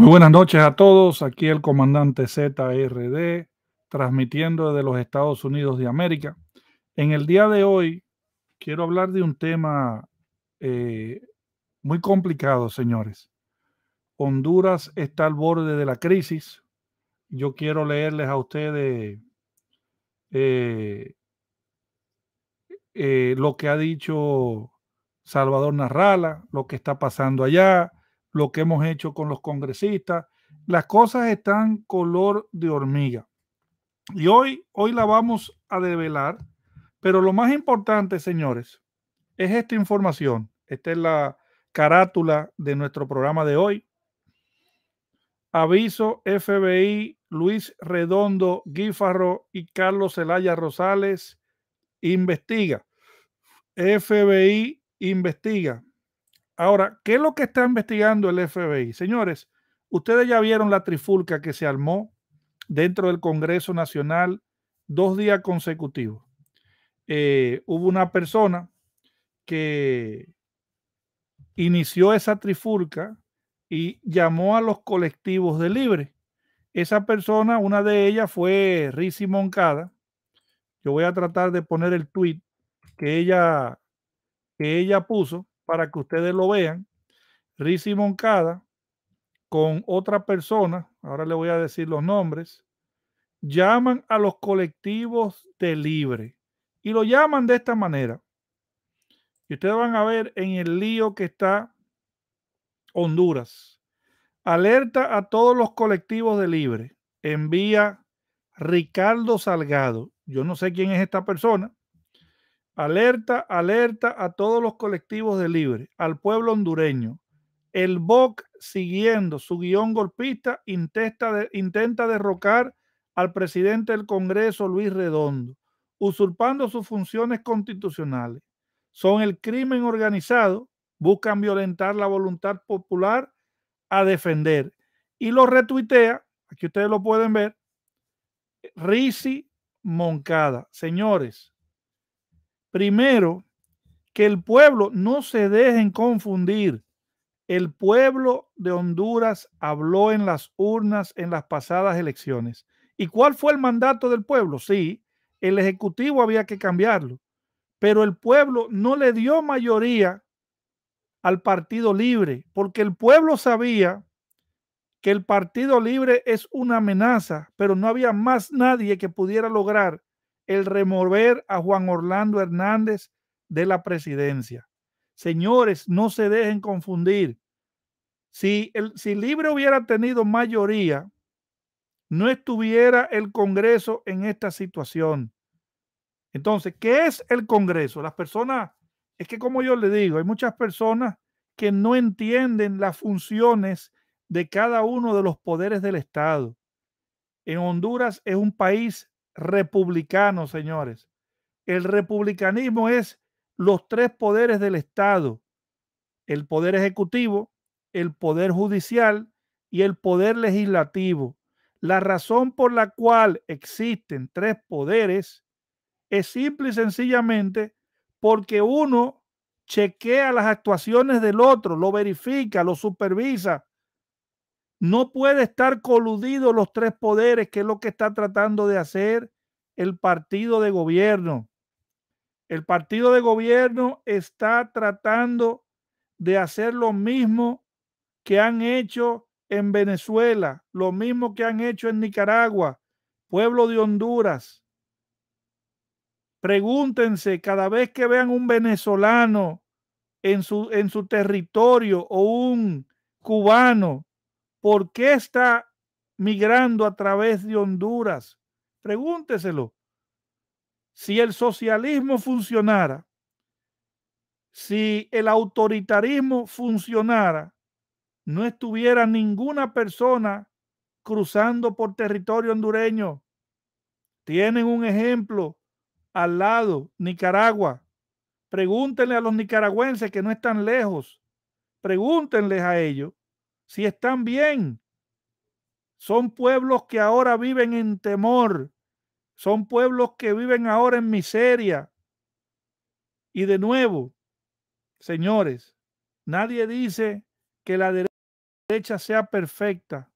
Muy buenas noches a todos. Aquí el comandante ZRD, transmitiendo desde los Estados Unidos de América. En el día de hoy quiero hablar de un tema eh, muy complicado, señores. Honduras está al borde de la crisis. Yo quiero leerles a ustedes eh, eh, lo que ha dicho Salvador Narrala, lo que está pasando allá lo que hemos hecho con los congresistas. Las cosas están color de hormiga. Y hoy, hoy la vamos a develar, pero lo más importante, señores, es esta información. Esta es la carátula de nuestro programa de hoy. Aviso FBI, Luis Redondo, Guifarro y Carlos Celaya Rosales investiga. FBI investiga. Ahora, ¿qué es lo que está investigando el FBI? Señores, ustedes ya vieron la trifulca que se armó dentro del Congreso Nacional dos días consecutivos. Eh, hubo una persona que inició esa trifulca y llamó a los colectivos de libre. Esa persona, una de ellas fue Risi Moncada. Yo voy a tratar de poner el tweet que ella, que ella puso para que ustedes lo vean. Rizzi Moncada con otra persona, ahora le voy a decir los nombres, llaman a los colectivos de libre y lo llaman de esta manera. Y ustedes van a ver en el lío que está Honduras. Alerta a todos los colectivos de libre. Envía Ricardo Salgado. Yo no sé quién es esta persona. Alerta, alerta a todos los colectivos de libre, al pueblo hondureño. El BOC, siguiendo su guión golpista, intenta, intenta derrocar al presidente del Congreso, Luis Redondo, usurpando sus funciones constitucionales. Son el crimen organizado, buscan violentar la voluntad popular a defender. Y lo retuitea, aquí ustedes lo pueden ver, Risi Moncada. Señores, Primero, que el pueblo no se dejen confundir. El pueblo de Honduras habló en las urnas en las pasadas elecciones. ¿Y cuál fue el mandato del pueblo? Sí, el Ejecutivo había que cambiarlo, pero el pueblo no le dio mayoría al Partido Libre, porque el pueblo sabía que el Partido Libre es una amenaza, pero no había más nadie que pudiera lograr el remover a Juan Orlando Hernández de la presidencia. Señores, no se dejen confundir. Si, el, si Libre hubiera tenido mayoría, no estuviera el Congreso en esta situación. Entonces, ¿qué es el Congreso? Las personas, es que como yo le digo, hay muchas personas que no entienden las funciones de cada uno de los poderes del Estado. En Honduras es un país republicano, señores. El republicanismo es los tres poderes del Estado, el poder ejecutivo, el poder judicial y el poder legislativo. La razón por la cual existen tres poderes es simple y sencillamente porque uno chequea las actuaciones del otro, lo verifica, lo supervisa, no puede estar coludido los tres poderes, que es lo que está tratando de hacer el partido de gobierno. El partido de gobierno está tratando de hacer lo mismo que han hecho en Venezuela, lo mismo que han hecho en Nicaragua, pueblo de Honduras. Pregúntense cada vez que vean un venezolano en su, en su territorio o un cubano ¿Por qué está migrando a través de Honduras? Pregúnteselo. Si el socialismo funcionara, si el autoritarismo funcionara, no estuviera ninguna persona cruzando por territorio hondureño. Tienen un ejemplo al lado, Nicaragua. Pregúntenle a los nicaragüenses que no están lejos. Pregúntenles a ellos si están bien. Son pueblos que ahora viven en temor. Son pueblos que viven ahora en miseria. Y de nuevo, señores, nadie dice que la derecha sea perfecta,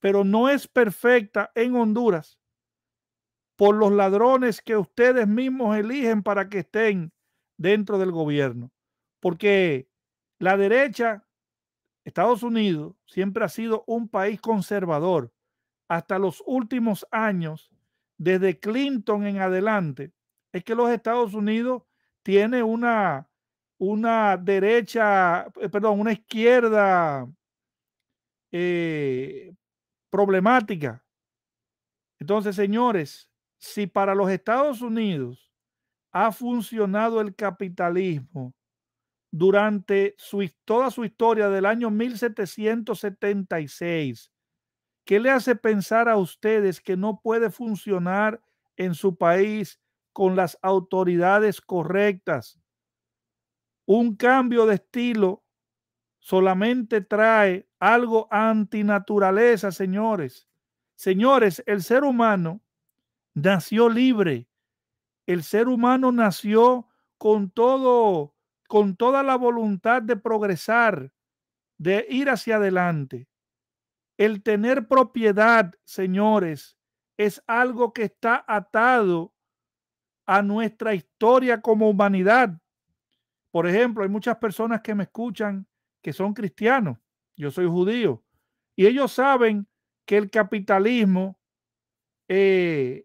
pero no es perfecta en Honduras por los ladrones que ustedes mismos eligen para que estén dentro del gobierno. Porque la derecha Estados Unidos siempre ha sido un país conservador. Hasta los últimos años, desde Clinton en adelante, es que los Estados Unidos tiene una, una derecha, eh, perdón, una izquierda eh, problemática. Entonces, señores, si para los Estados Unidos ha funcionado el capitalismo durante su, toda su historia del año 1776. ¿Qué le hace pensar a ustedes que no puede funcionar en su país con las autoridades correctas? Un cambio de estilo solamente trae algo antinaturaleza, señores. Señores, el ser humano nació libre. El ser humano nació con todo con toda la voluntad de progresar, de ir hacia adelante. El tener propiedad, señores, es algo que está atado a nuestra historia como humanidad. Por ejemplo, hay muchas personas que me escuchan que son cristianos, yo soy judío, y ellos saben que el capitalismo, eh,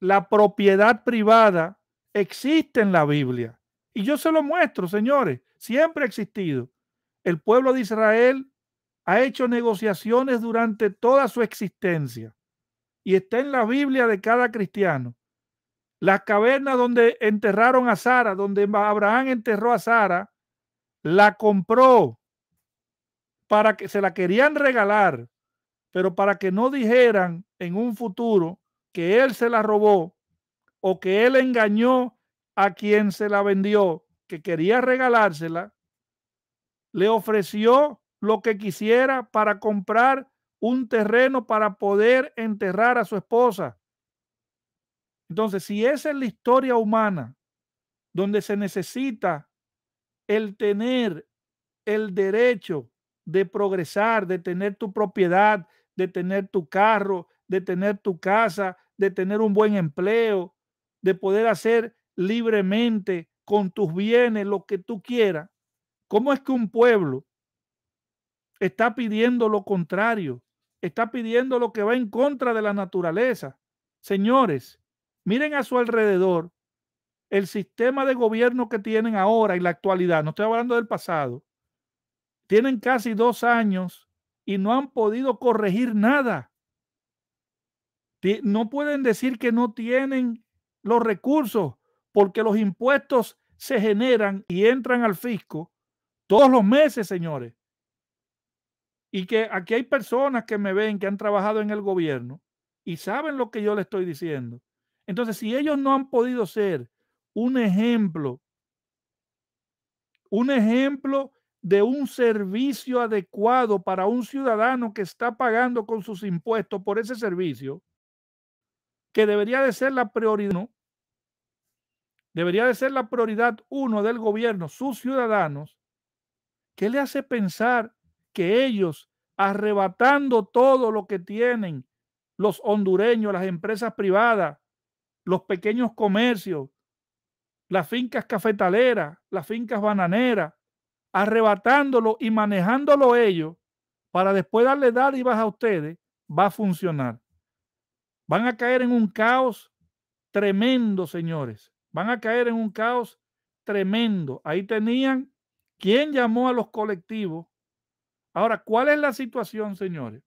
la propiedad privada, existe en la Biblia. Y yo se lo muestro, señores, siempre ha existido. El pueblo de Israel ha hecho negociaciones durante toda su existencia y está en la Biblia de cada cristiano. Las cavernas donde enterraron a Sara, donde Abraham enterró a Sara, la compró para que se la querían regalar, pero para que no dijeran en un futuro que él se la robó o que él engañó a quien se la vendió, que quería regalársela, le ofreció lo que quisiera para comprar un terreno para poder enterrar a su esposa. Entonces, si esa es la historia humana, donde se necesita el tener el derecho de progresar, de tener tu propiedad, de tener tu carro, de tener tu casa, de tener un buen empleo, de poder hacer libremente con tus bienes, lo que tú quieras. ¿Cómo es que un pueblo está pidiendo lo contrario? Está pidiendo lo que va en contra de la naturaleza. Señores, miren a su alrededor el sistema de gobierno que tienen ahora y la actualidad. No estoy hablando del pasado. Tienen casi dos años y no han podido corregir nada. No pueden decir que no tienen los recursos porque los impuestos se generan y entran al fisco todos los meses, señores. Y que aquí hay personas que me ven que han trabajado en el gobierno y saben lo que yo le estoy diciendo. Entonces, si ellos no han podido ser un ejemplo, un ejemplo de un servicio adecuado para un ciudadano que está pagando con sus impuestos por ese servicio, que debería de ser la prioridad, ¿no? debería de ser la prioridad uno del gobierno, sus ciudadanos, ¿qué le hace pensar que ellos, arrebatando todo lo que tienen los hondureños, las empresas privadas, los pequeños comercios, las fincas cafetaleras, las fincas bananeras, arrebatándolo y manejándolo ellos para después darle dádivas a ustedes, va a funcionar. Van a caer en un caos tremendo, señores van a caer en un caos tremendo. Ahí tenían quién llamó a los colectivos. Ahora, ¿cuál es la situación, señores?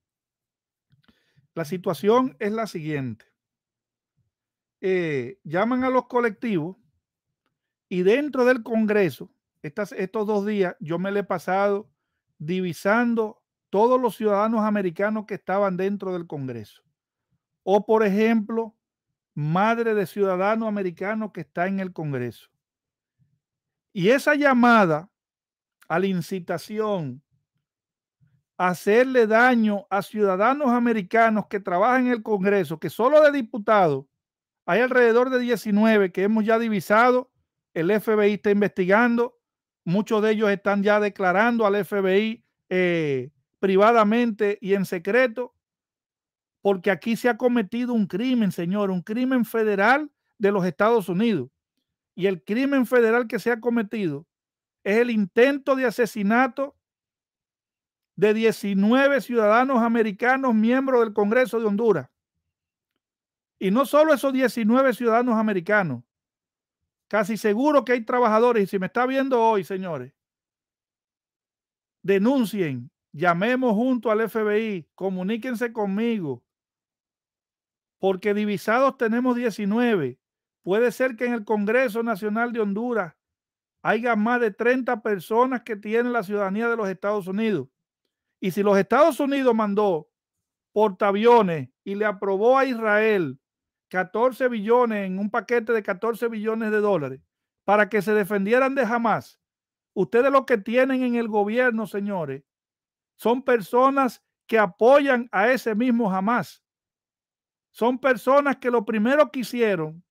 La situación es la siguiente. Eh, llaman a los colectivos y dentro del Congreso, estos dos días, yo me le he pasado divisando todos los ciudadanos americanos que estaban dentro del Congreso. O, por ejemplo, madre de ciudadano americano que está en el Congreso. Y esa llamada a la incitación a hacerle daño a ciudadanos americanos que trabajan en el Congreso, que solo de diputados hay alrededor de 19 que hemos ya divisado, el FBI está investigando, muchos de ellos están ya declarando al FBI eh, privadamente y en secreto porque aquí se ha cometido un crimen, señor, un crimen federal de los Estados Unidos. Y el crimen federal que se ha cometido es el intento de asesinato de 19 ciudadanos americanos miembros del Congreso de Honduras. Y no solo esos 19 ciudadanos americanos, casi seguro que hay trabajadores, y si me está viendo hoy, señores, denuncien, llamemos junto al FBI, comuníquense conmigo, porque divisados tenemos 19. Puede ser que en el Congreso Nacional de Honduras haya más de 30 personas que tienen la ciudadanía de los Estados Unidos. Y si los Estados Unidos mandó portaaviones y le aprobó a Israel 14 billones en un paquete de 14 billones de dólares para que se defendieran de Hamas, ustedes lo que tienen en el gobierno, señores, son personas que apoyan a ese mismo Hamas son personas que lo primero que hicieron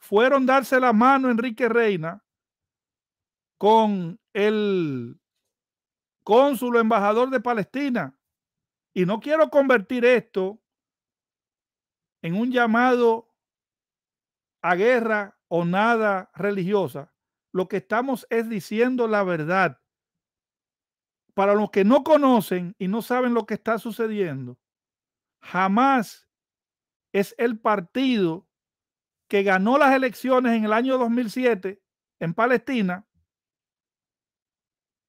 fueron darse la mano Enrique Reina con el cónsul embajador de Palestina. Y no quiero convertir esto en un llamado a guerra o nada religiosa. Lo que estamos es diciendo la verdad. Para los que no conocen y no saben lo que está sucediendo, jamás es el partido que ganó las elecciones en el año 2007 en Palestina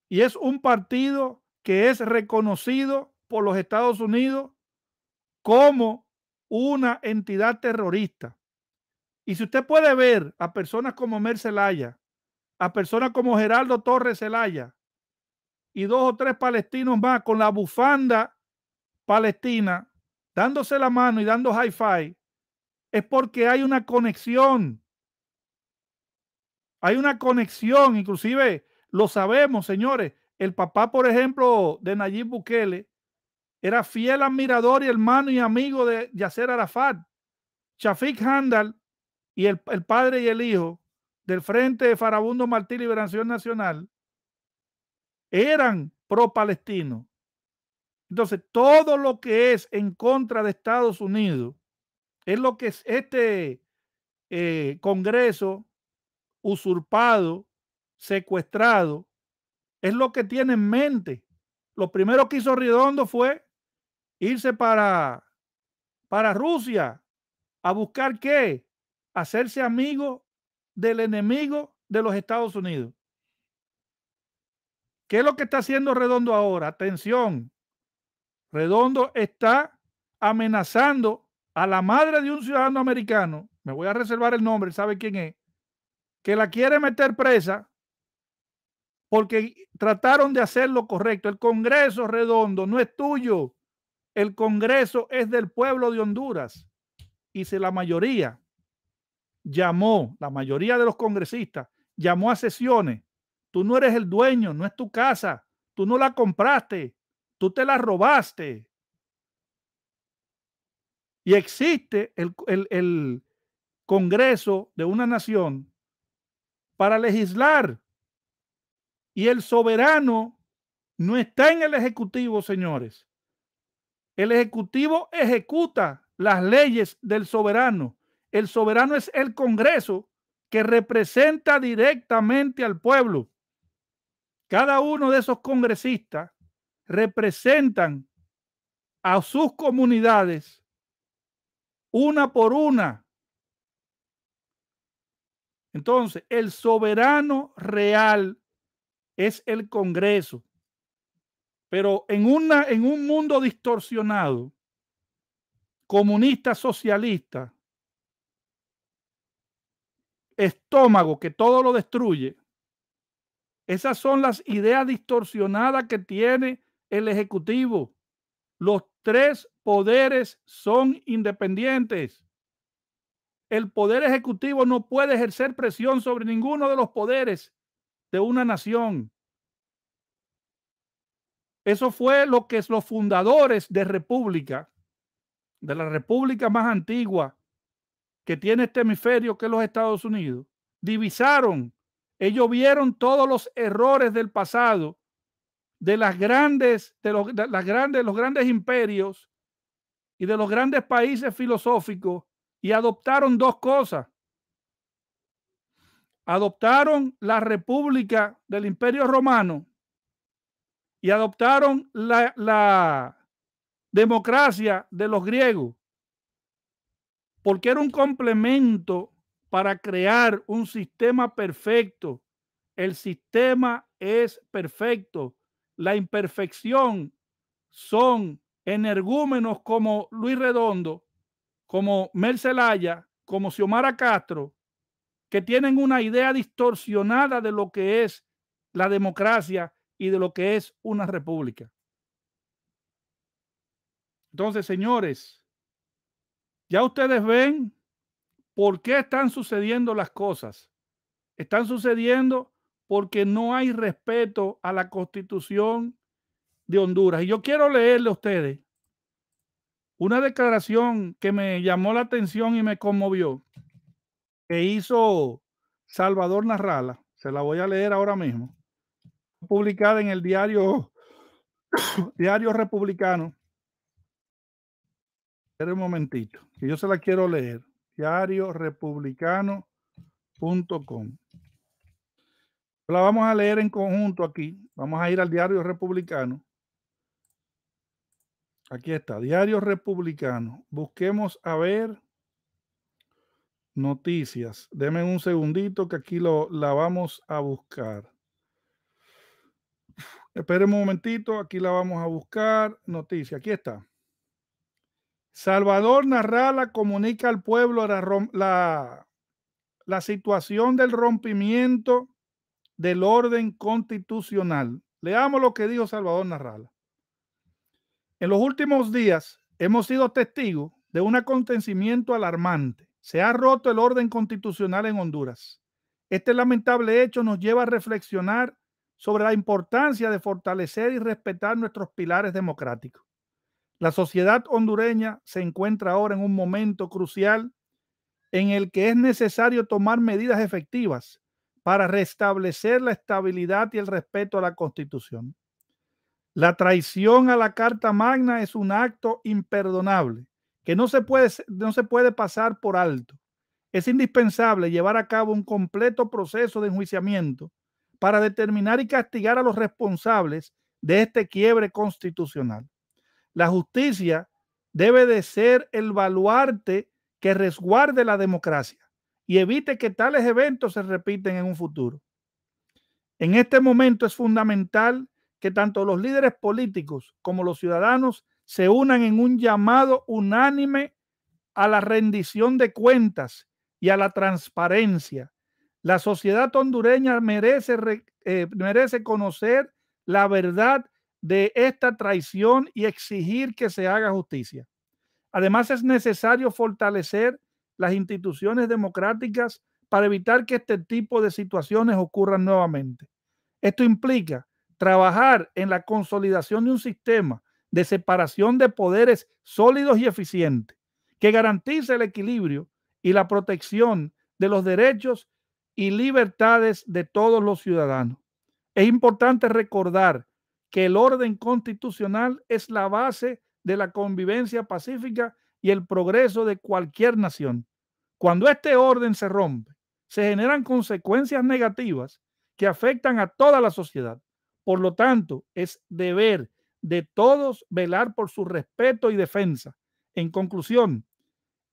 y es un partido que es reconocido por los Estados Unidos como una entidad terrorista. Y si usted puede ver a personas como Mer Zelaya, a personas como Geraldo Torres Zelaya y dos o tres palestinos más con la bufanda palestina dándose la mano y dando hi-fi, es porque hay una conexión. Hay una conexión, inclusive lo sabemos, señores. El papá, por ejemplo, de Nayib Bukele, era fiel admirador y hermano y amigo de Yasser Arafat. Shafik Handal y el, el, padre y el hijo del Frente de Farabundo Martí Liberación Nacional eran pro-palestinos. Entonces, todo lo que es en contra de Estados Unidos es lo que este eh, Congreso usurpado, secuestrado, es lo que tiene en mente. Lo primero que hizo Redondo fue irse para, para Rusia a buscar qué? Hacerse amigo del enemigo de los Estados Unidos. ¿Qué es lo que está haciendo Redondo ahora? Atención, Redondo está amenazando a la madre de un ciudadano americano, me voy a reservar el nombre, sabe quién es, que la quiere meter presa porque trataron de hacer lo correcto. El Congreso Redondo no es tuyo, el Congreso es del pueblo de Honduras. Y si la mayoría llamó, la mayoría de los congresistas llamó a sesiones, tú no eres el dueño, no es tu casa, tú no la compraste, Tú te la robaste. Y existe el, el Congreso de una nación para legislar. Y el soberano no está en el Ejecutivo, señores. El Ejecutivo ejecuta las leyes del soberano. El soberano es el Congreso que representa directamente al pueblo. Cada uno de esos congresistas representan a sus comunidades una por una. Entonces, el soberano real es el Congreso. Pero en, una, en un mundo distorsionado, comunista, socialista, estómago que todo lo destruye, esas son las ideas distorsionadas que tiene el Ejecutivo. Los tres poderes son independientes. El poder ejecutivo no puede ejercer presión sobre ninguno de los poderes de una nación. Eso fue lo que los fundadores de República, de la República más antigua que tiene este hemisferio que es los Estados Unidos, divisaron. Ellos vieron todos los errores del pasado de las grandes, de los, las grandes, los grandes imperios y de los grandes países filosóficos y adoptaron dos cosas. Adoptaron la República del Imperio Romano y adoptaron la, la democracia de los griegos, porque era un complemento para crear un sistema perfecto. El sistema es perfecto la imperfección son energúmenos como Luis Redondo, como Mercelaya, como Xiomara Castro, que tienen una idea distorsionada de lo que es la democracia y de lo que es una república. Entonces, señores, ya ustedes ven por qué están sucediendo las cosas. Están sucediendo porque no hay respeto a la constitución de Honduras. Y yo quiero leerle a ustedes una declaración que me llamó la atención y me conmovió, que hizo Salvador Narrala, se la voy a leer ahora mismo, publicada en el diario, diario Republicano. Espera un momentito, que yo se la quiero leer, diariorepublicano.com. La vamos a leer en conjunto aquí. Vamos a ir al diario republicano. Aquí está, diario republicano. Busquemos a ver noticias. Deme un segundito que aquí lo, la vamos a buscar. Esperen un momentito, aquí la vamos a buscar. Noticia, aquí está. Salvador Narrala comunica al pueblo la, la situación del rompimiento del orden constitucional. Leamos lo que dijo Salvador Narrala. En los últimos días hemos sido testigos de un acontecimiento alarmante. Se ha roto el orden constitucional en Honduras. Este lamentable hecho nos lleva a reflexionar sobre la importancia de fortalecer y respetar nuestros pilares democráticos. La sociedad hondureña se encuentra ahora en un momento crucial en el que es necesario tomar medidas efectivas para restablecer la estabilidad y el respeto a la Constitución. La traición a la Carta Magna es un acto imperdonable que no se puede, no se puede pasar por alto. Es indispensable llevar a cabo un completo proceso de enjuiciamiento para determinar y castigar a los responsables de este quiebre constitucional. La justicia debe de ser el baluarte que resguarde la democracia y evite que tales eventos se repiten en un futuro. En este momento es fundamental que tanto los líderes políticos como los ciudadanos se unan en un llamado unánime a la rendición de cuentas y a la transparencia. La sociedad hondureña merece, eh, merece conocer la verdad de esta traición y exigir que se haga justicia. Además, es necesario fortalecer las instituciones democráticas para evitar que este tipo de situaciones ocurran nuevamente. Esto implica trabajar en la consolidación de un sistema de separación de poderes sólidos y eficientes que garantice el equilibrio y la protección de los derechos y libertades de todos los ciudadanos. Es importante recordar que el orden constitucional es la base de la convivencia pacífica y el progreso de cualquier nación. Cuando este orden se rompe, se generan consecuencias negativas que afectan a toda la sociedad. Por lo tanto, es deber de todos velar por su respeto y defensa. En conclusión,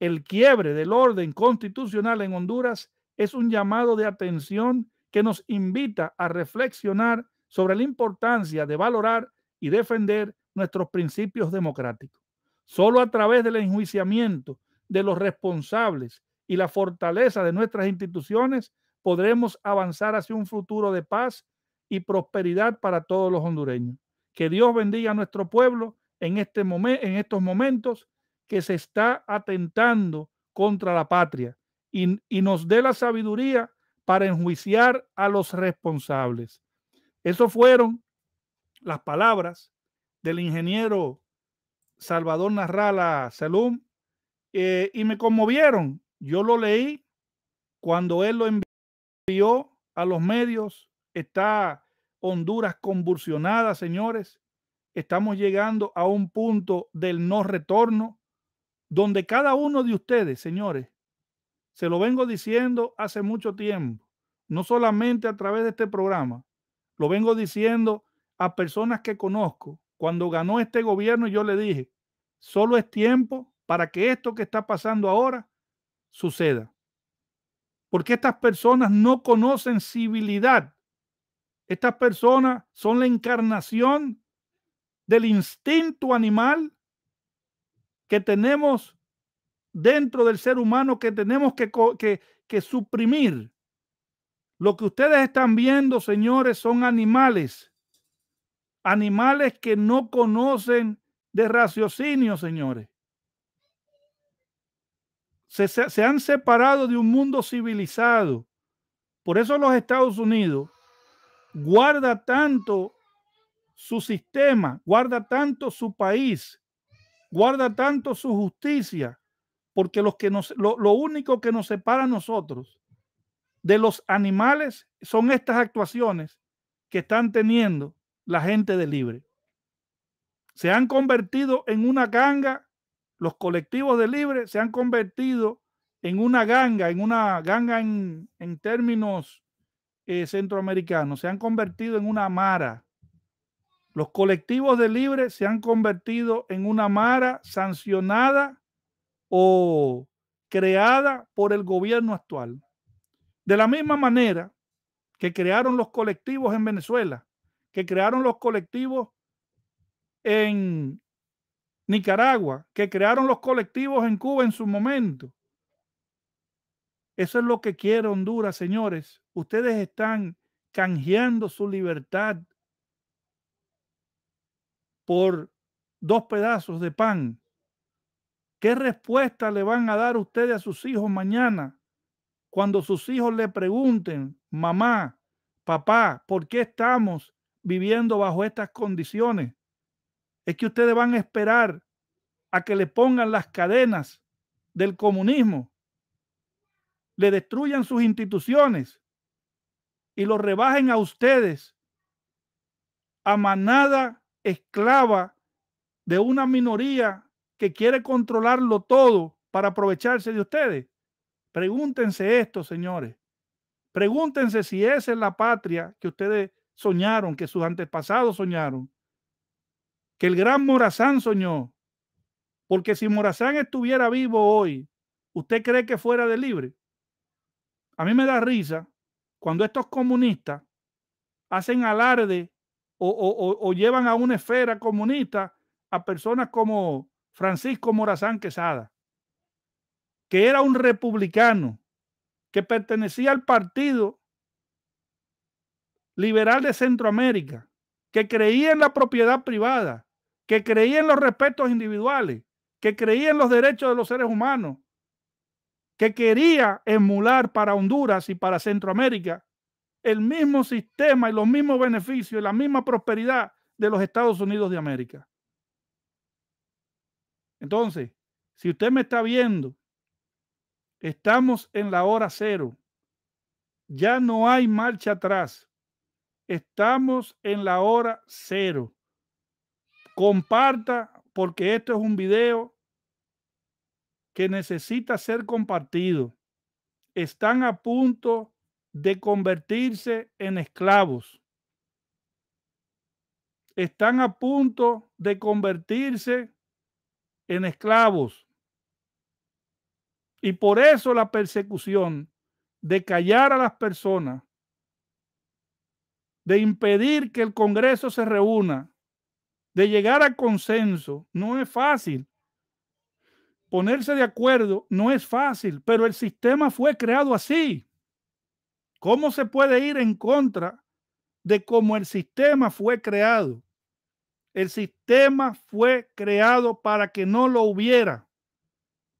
el quiebre del orden constitucional en Honduras es un llamado de atención que nos invita a reflexionar sobre la importancia de valorar y defender nuestros principios democráticos. Solo a través del enjuiciamiento de los responsables y la fortaleza de nuestras instituciones podremos avanzar hacia un futuro de paz y prosperidad para todos los hondureños. Que Dios bendiga a nuestro pueblo en, este en estos momentos que se está atentando contra la patria y, y nos dé la sabiduría para enjuiciar a los responsables. Esas fueron las palabras del ingeniero Salvador Narrala Salum, eh, y me conmovieron. Yo lo leí cuando él lo envió a los medios. Está Honduras convulsionada, señores. Estamos llegando a un punto del no retorno, donde cada uno de ustedes, señores, se lo vengo diciendo hace mucho tiempo, no solamente a través de este programa, lo vengo diciendo a personas que conozco. Cuando ganó este gobierno, yo le dije, Solo es tiempo para que esto que está pasando ahora suceda. Porque estas personas no conocen civilidad. Estas personas son la encarnación del instinto animal que tenemos dentro del ser humano que tenemos que, suprimir. Lo que ustedes están viendo, señores, son animales. Animales que no conocen de raciocinio, señores. Se, han separado de un mundo civilizado. Por eso los Estados Unidos guarda tanto su sistema, guarda tanto su país, guarda tanto su justicia, porque los que nos, lo, lo único que nos separa a nosotros de los animales son estas actuaciones que están teniendo la gente de libre se han convertido en una ganga, los colectivos de libre se han convertido en una ganga, en una ganga en, términos eh, centroamericanos, se han convertido en una mara. Los colectivos de libre se han convertido en una mara sancionada o creada por el gobierno actual. De la misma manera que crearon los colectivos en Venezuela, que crearon los colectivos en Nicaragua, que crearon los colectivos en Cuba en su momento. Eso es lo que quiere Honduras, señores. Ustedes están canjeando su libertad por dos pedazos de pan. ¿Qué respuesta le van a dar ustedes a sus hijos mañana cuando sus hijos le pregunten, mamá, papá, ¿por qué estamos viviendo bajo estas condiciones? es que ustedes van a esperar a que le pongan las cadenas del comunismo, le destruyan sus instituciones y lo rebajen a ustedes a manada esclava de una minoría que quiere controlarlo todo para aprovecharse de ustedes. Pregúntense esto, señores. Pregúntense si esa es la patria que ustedes soñaron, que sus antepasados soñaron que el gran Morazán soñó. Porque si Morazán estuviera vivo hoy, ¿usted cree que fuera de libre? A mí me da risa cuando estos comunistas hacen alarde o, llevan a una esfera comunista a personas como Francisco Morazán Quesada, que era un republicano, que pertenecía al Partido Liberal de Centroamérica, que creía en la propiedad privada, que creía en los respetos individuales, que creía en los derechos de los seres humanos, que quería emular para Honduras y para Centroamérica el mismo sistema y los mismos beneficios y la misma prosperidad de los Estados Unidos de América. Entonces, si usted me está viendo, estamos en la hora cero. Ya no hay marcha atrás. Estamos en la hora cero. Comparta porque esto es un video que necesita ser compartido. Están a punto de convertirse en esclavos. Están a punto de convertirse en esclavos. Y por eso la persecución de callar a las personas de impedir que el Congreso se reúna, de llegar a consenso, no es fácil. Ponerse de acuerdo no es fácil, pero el sistema fue creado así. ¿Cómo se puede ir en contra de cómo el sistema fue creado? El sistema fue creado para que no lo hubiera,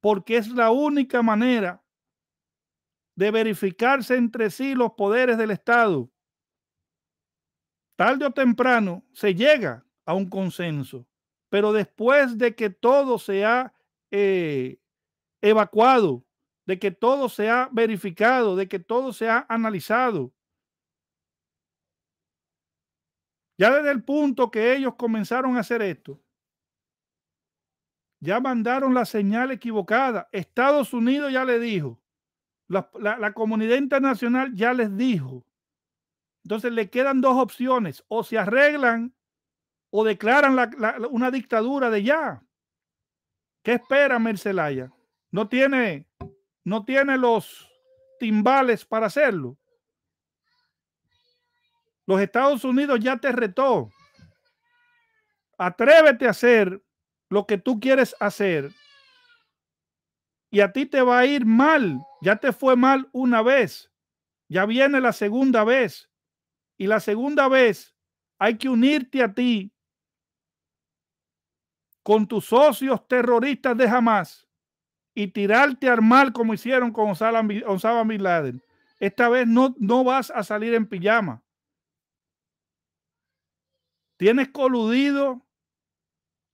porque es la única manera de verificarse entre sí los poderes del Estado Tarde o temprano se llega a un consenso, pero después de que todo se ha eh, evacuado, de que todo se ha verificado, de que todo se ha analizado, ya desde el punto que ellos comenzaron a hacer esto, ya mandaron la señal equivocada. Estados Unidos ya le dijo, la comunidad internacional ya les dijo entonces le quedan dos opciones, o se arreglan o declaran una dictadura de ya. ¿Qué espera Mercelaya? No tiene, no tiene los timbales para hacerlo. Los Estados Unidos ya te retó. Atrévete a hacer lo que tú quieres hacer y a ti te va a ir mal. Ya te fue mal una vez. Ya viene la segunda vez. Y la segunda vez, hay que unirte a ti con tus socios terroristas de jamás y tirarte al mar como hicieron con Osama Bin Laden. Esta vez no, no vas a salir en pijama. Tienes coludido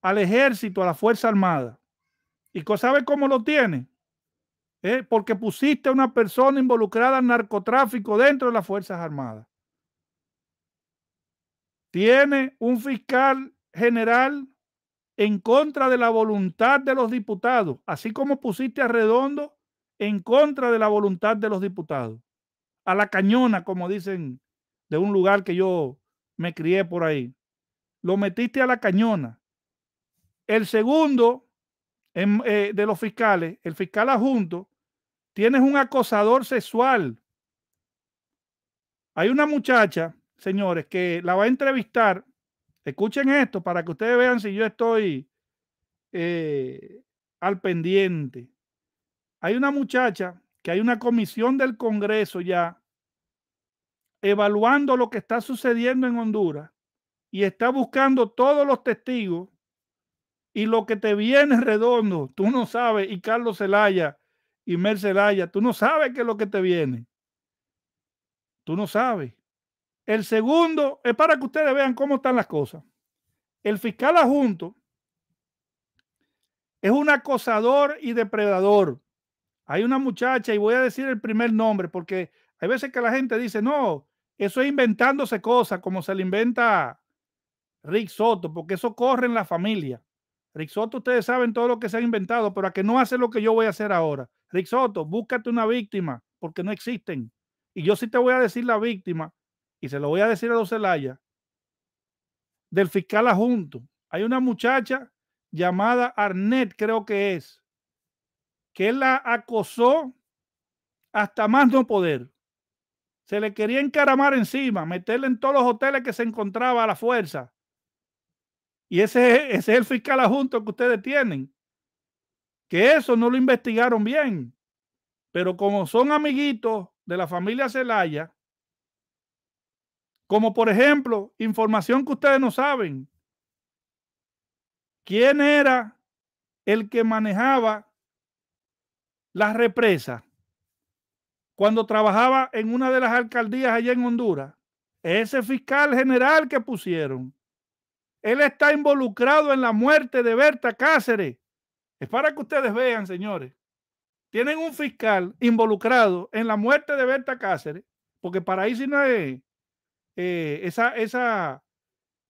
al ejército, a la Fuerza Armada. ¿Y sabes cómo lo tiene? ¿Eh? Porque pusiste a una persona involucrada en narcotráfico dentro de las Fuerzas Armadas tiene un fiscal general en contra de la voluntad de los diputados, así como pusiste a Redondo en contra de la voluntad de los diputados, a la cañona, como dicen de un lugar que yo me crié por ahí. Lo metiste a la cañona. El segundo em, eh, de los fiscales, el fiscal adjunto, tiene un acosador sexual. Hay una muchacha señores, que la va a entrevistar. Escuchen esto para que ustedes vean si yo estoy eh, al pendiente. Hay una muchacha que hay una comisión del Congreso ya evaluando lo que está sucediendo en Honduras y está buscando todos los testigos y lo que te viene redondo, tú no sabes, y Carlos Zelaya y Mel Zelaya, tú no sabes qué es lo que te viene. Tú no sabes. El segundo es para que ustedes vean cómo están las cosas. El fiscal adjunto es un acosador y depredador. Hay una muchacha, y voy a decir el primer nombre, porque hay veces que la gente dice, no, eso es inventándose cosas, como se le inventa Rick Soto, porque eso corre en la familia. Rick Soto, ustedes saben todo lo que se ha inventado, pero a que no hace lo que yo voy a hacer ahora. Rick Soto, búscate una víctima, porque no existen. Y yo sí te voy a decir la víctima, y se lo voy a decir a los Celaya, del fiscal adjunto. Hay una muchacha llamada Arnett, creo que es, que la acosó hasta más no poder. Se le quería encaramar encima, meterle en todos los hoteles que se encontraba a la fuerza. Y ese, ese es el fiscal adjunto que ustedes tienen. Que eso no lo investigaron bien. Pero como son amiguitos de la familia Celaya, como por ejemplo, información que ustedes no saben. ¿Quién era el que manejaba las represas cuando trabajaba en una de las alcaldías allá en Honduras? Ese fiscal general que pusieron. Él está involucrado en la muerte de Berta Cáceres. Es para que ustedes vean, señores. Tienen un fiscal involucrado en la muerte de Berta Cáceres, porque para ahí sí no es eh, esa, esa,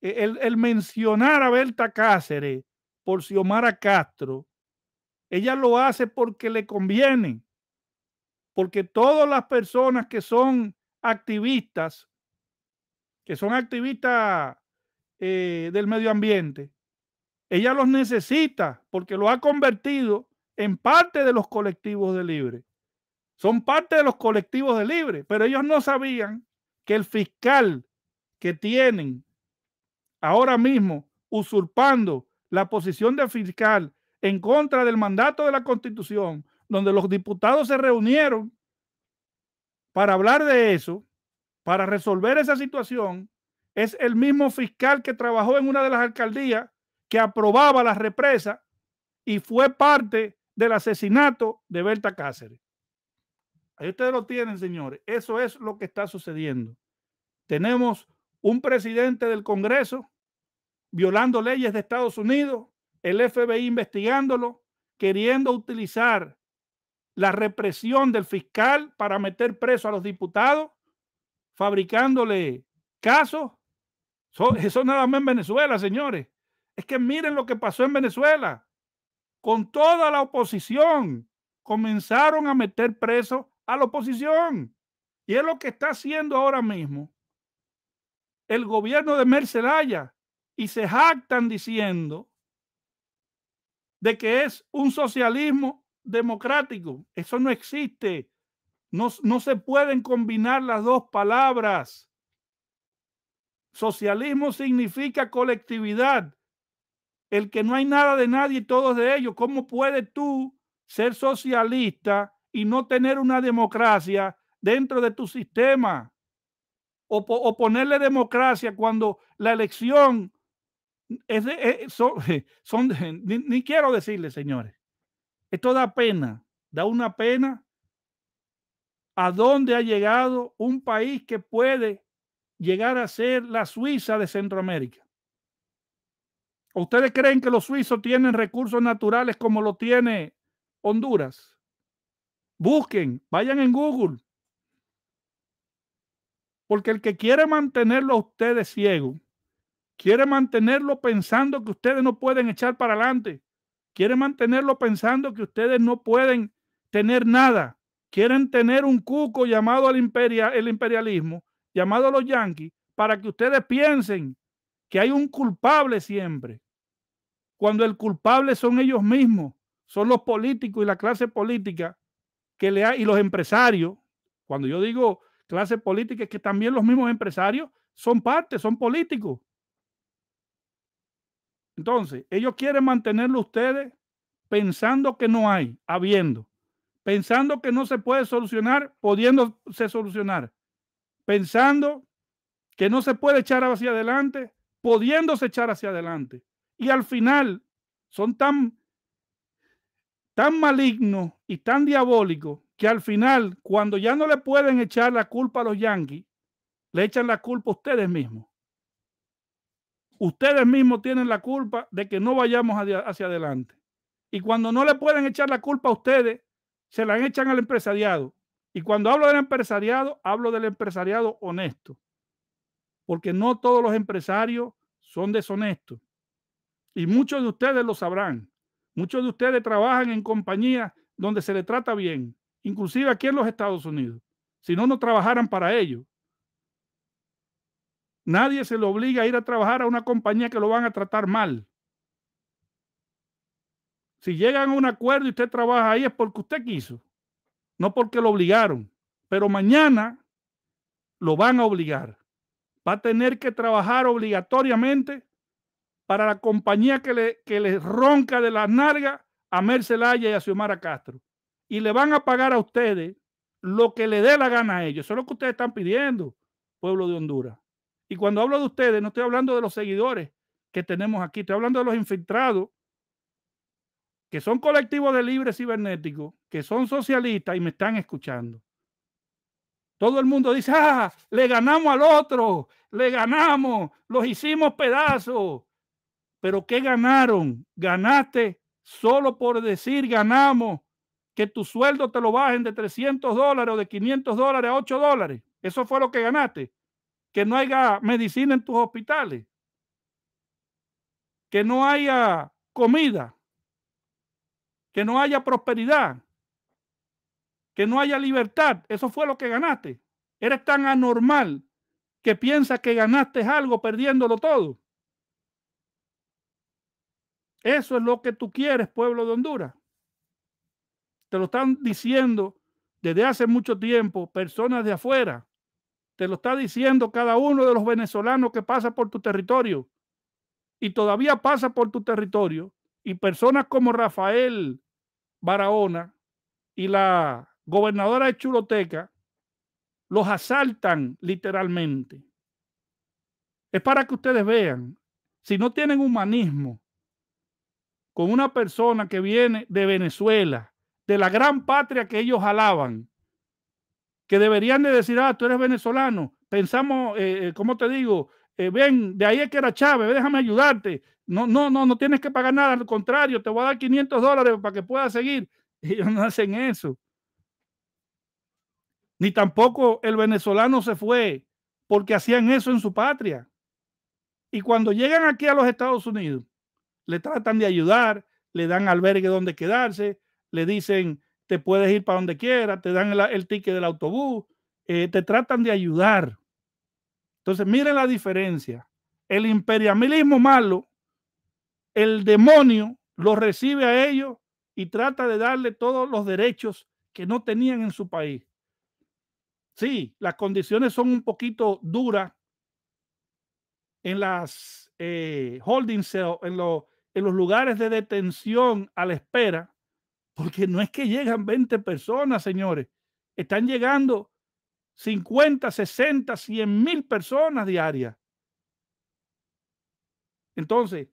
e, el, mencionar a Berta Cáceres por Xiomara Castro, ella lo hace porque le conviene, porque todas las personas que son activistas, que son activistas eh, del medio ambiente, ella los necesita porque lo ha convertido en parte de los colectivos de libre. Son parte de los colectivos de libre, pero ellos no sabían que el fiscal que tienen ahora mismo usurpando la posición de fiscal en contra del mandato de la constitución, donde los diputados se reunieron para hablar de eso, para resolver esa situación, es el mismo fiscal que trabajó en una de las alcaldías que aprobaba la represa y fue parte del asesinato de Berta Cáceres. Ahí ustedes lo tienen, señores. Eso es lo que está sucediendo. Tenemos un presidente del Congreso violando leyes de Estados Unidos, el FBI investigándolo, queriendo utilizar la represión del fiscal para meter preso a los diputados, fabricándole casos. Eso, nada más en Venezuela, señores. Es que miren lo que pasó en Venezuela. Con toda la oposición comenzaron a meter preso a la oposición. Y es lo que está haciendo ahora mismo el gobierno de Mercelaya y se jactan diciendo de que es un socialismo democrático. Eso no existe. No, no se pueden combinar las dos palabras. Socialismo significa colectividad. El que no hay nada de nadie y todos de ellos. ¿Cómo puedes tú ser socialista y no tener una democracia dentro de tu sistema? o, ponerle democracia cuando la elección es eh, son, ni, quiero decirle, señores. Esto da pena, da una pena a dónde ha llegado un país que puede llegar a ser la Suiza de Centroamérica. ¿Ustedes creen que los suizos tienen recursos naturales como lo tiene Honduras? Busquen, vayan en Google, porque el que quiere mantenerlo a ustedes ciego, quiere mantenerlo pensando que ustedes no pueden echar para adelante, quiere mantenerlo pensando que ustedes no pueden tener nada, quieren tener un cuco llamado al el imperialismo, llamado a los yanquis, para que ustedes piensen que hay un culpable siempre, cuando el culpable son ellos mismos, son los políticos y la clase política que le y los empresarios. Cuando yo digo clase política, que también los mismos empresarios son parte, son políticos. Entonces, ellos quieren mantenerlo ustedes pensando que no hay, habiendo, pensando que no se puede solucionar, pudiéndose solucionar, pensando que no se puede echar hacia adelante, pudiéndose echar hacia adelante. Y al final son tan, tan malignos y tan diabólicos que al final, cuando ya no le pueden echar la culpa a los Yankees, le echan la culpa a ustedes mismos. Ustedes mismos tienen la culpa de que no vayamos hacia adelante. Y cuando no le pueden echar la culpa a ustedes, se la echan al empresariado. Y cuando hablo del empresariado, hablo del empresariado honesto. Porque no todos los empresarios son deshonestos. Y muchos de ustedes lo sabrán. Muchos de ustedes trabajan en compañías donde se le trata bien inclusive aquí en los Estados Unidos, si no, no trabajaran para ellos. Nadie se le obliga a ir a trabajar a una compañía que lo van a tratar mal. Si llegan a un acuerdo y usted trabaja ahí es porque usted quiso, no porque lo obligaron. Pero mañana lo van a obligar. Va a tener que trabajar obligatoriamente para la compañía que le, ronca de la nalgas a Mercelaya y a Xiomara Castro y le van a pagar a ustedes lo que le dé la gana a ellos. Eso es lo que ustedes están pidiendo, pueblo de Honduras. Y cuando hablo de ustedes, no estoy hablando de los seguidores que tenemos aquí, estoy hablando de los infiltrados, que son colectivos de libres cibernético que son socialistas y me están escuchando. Todo el mundo dice, ah, le ganamos al otro, le ganamos, los hicimos pedazos. Pero ¿qué ganaron? Ganaste solo por decir ganamos que tu sueldo te lo bajen de 300 dólares o de 500 dólares a 8 dólares. Eso fue lo que ganaste. Que no haya medicina en tus hospitales. Que no haya comida. Que no haya prosperidad. Que no haya libertad. Eso fue lo que ganaste. Eres tan anormal que piensas que ganaste algo perdiéndolo todo. Eso es lo que tú quieres, pueblo de Honduras. Te lo están diciendo desde hace mucho tiempo personas de afuera. Te lo está diciendo cada uno de los venezolanos que pasa por tu territorio y todavía pasa por tu territorio. Y personas como Rafael Barahona y la gobernadora de Chuloteca los asaltan literalmente. Es para que ustedes vean, si no tienen humanismo con una persona que viene de Venezuela, de la gran patria que ellos alaban, que deberían de decir, ah, tú eres venezolano, pensamos, eh, eh, ¿cómo te digo? Eh, ven, de ahí es que era Chávez, déjame ayudarte. No, no, no, no tienes que pagar nada, al contrario, te voy a dar 500 dólares para que puedas seguir. Ellos no hacen eso. Ni tampoco el venezolano se fue porque hacían eso en su patria. Y cuando llegan aquí a los Estados Unidos, le tratan de ayudar, le dan albergue donde quedarse, le dicen, te puedes ir para donde quieras, te dan el, ticket del autobús, eh, te tratan de ayudar. Entonces, miren la diferencia. El imperialismo malo, el demonio lo recibe a ellos y trata de darle todos los derechos que no tenían en su país. Sí, las condiciones son un poquito duras en las eh, holding en, en los lugares de detención a la espera, porque no es que llegan 20 personas, señores. Están llegando 50, 60, 100 mil personas diarias. Entonces,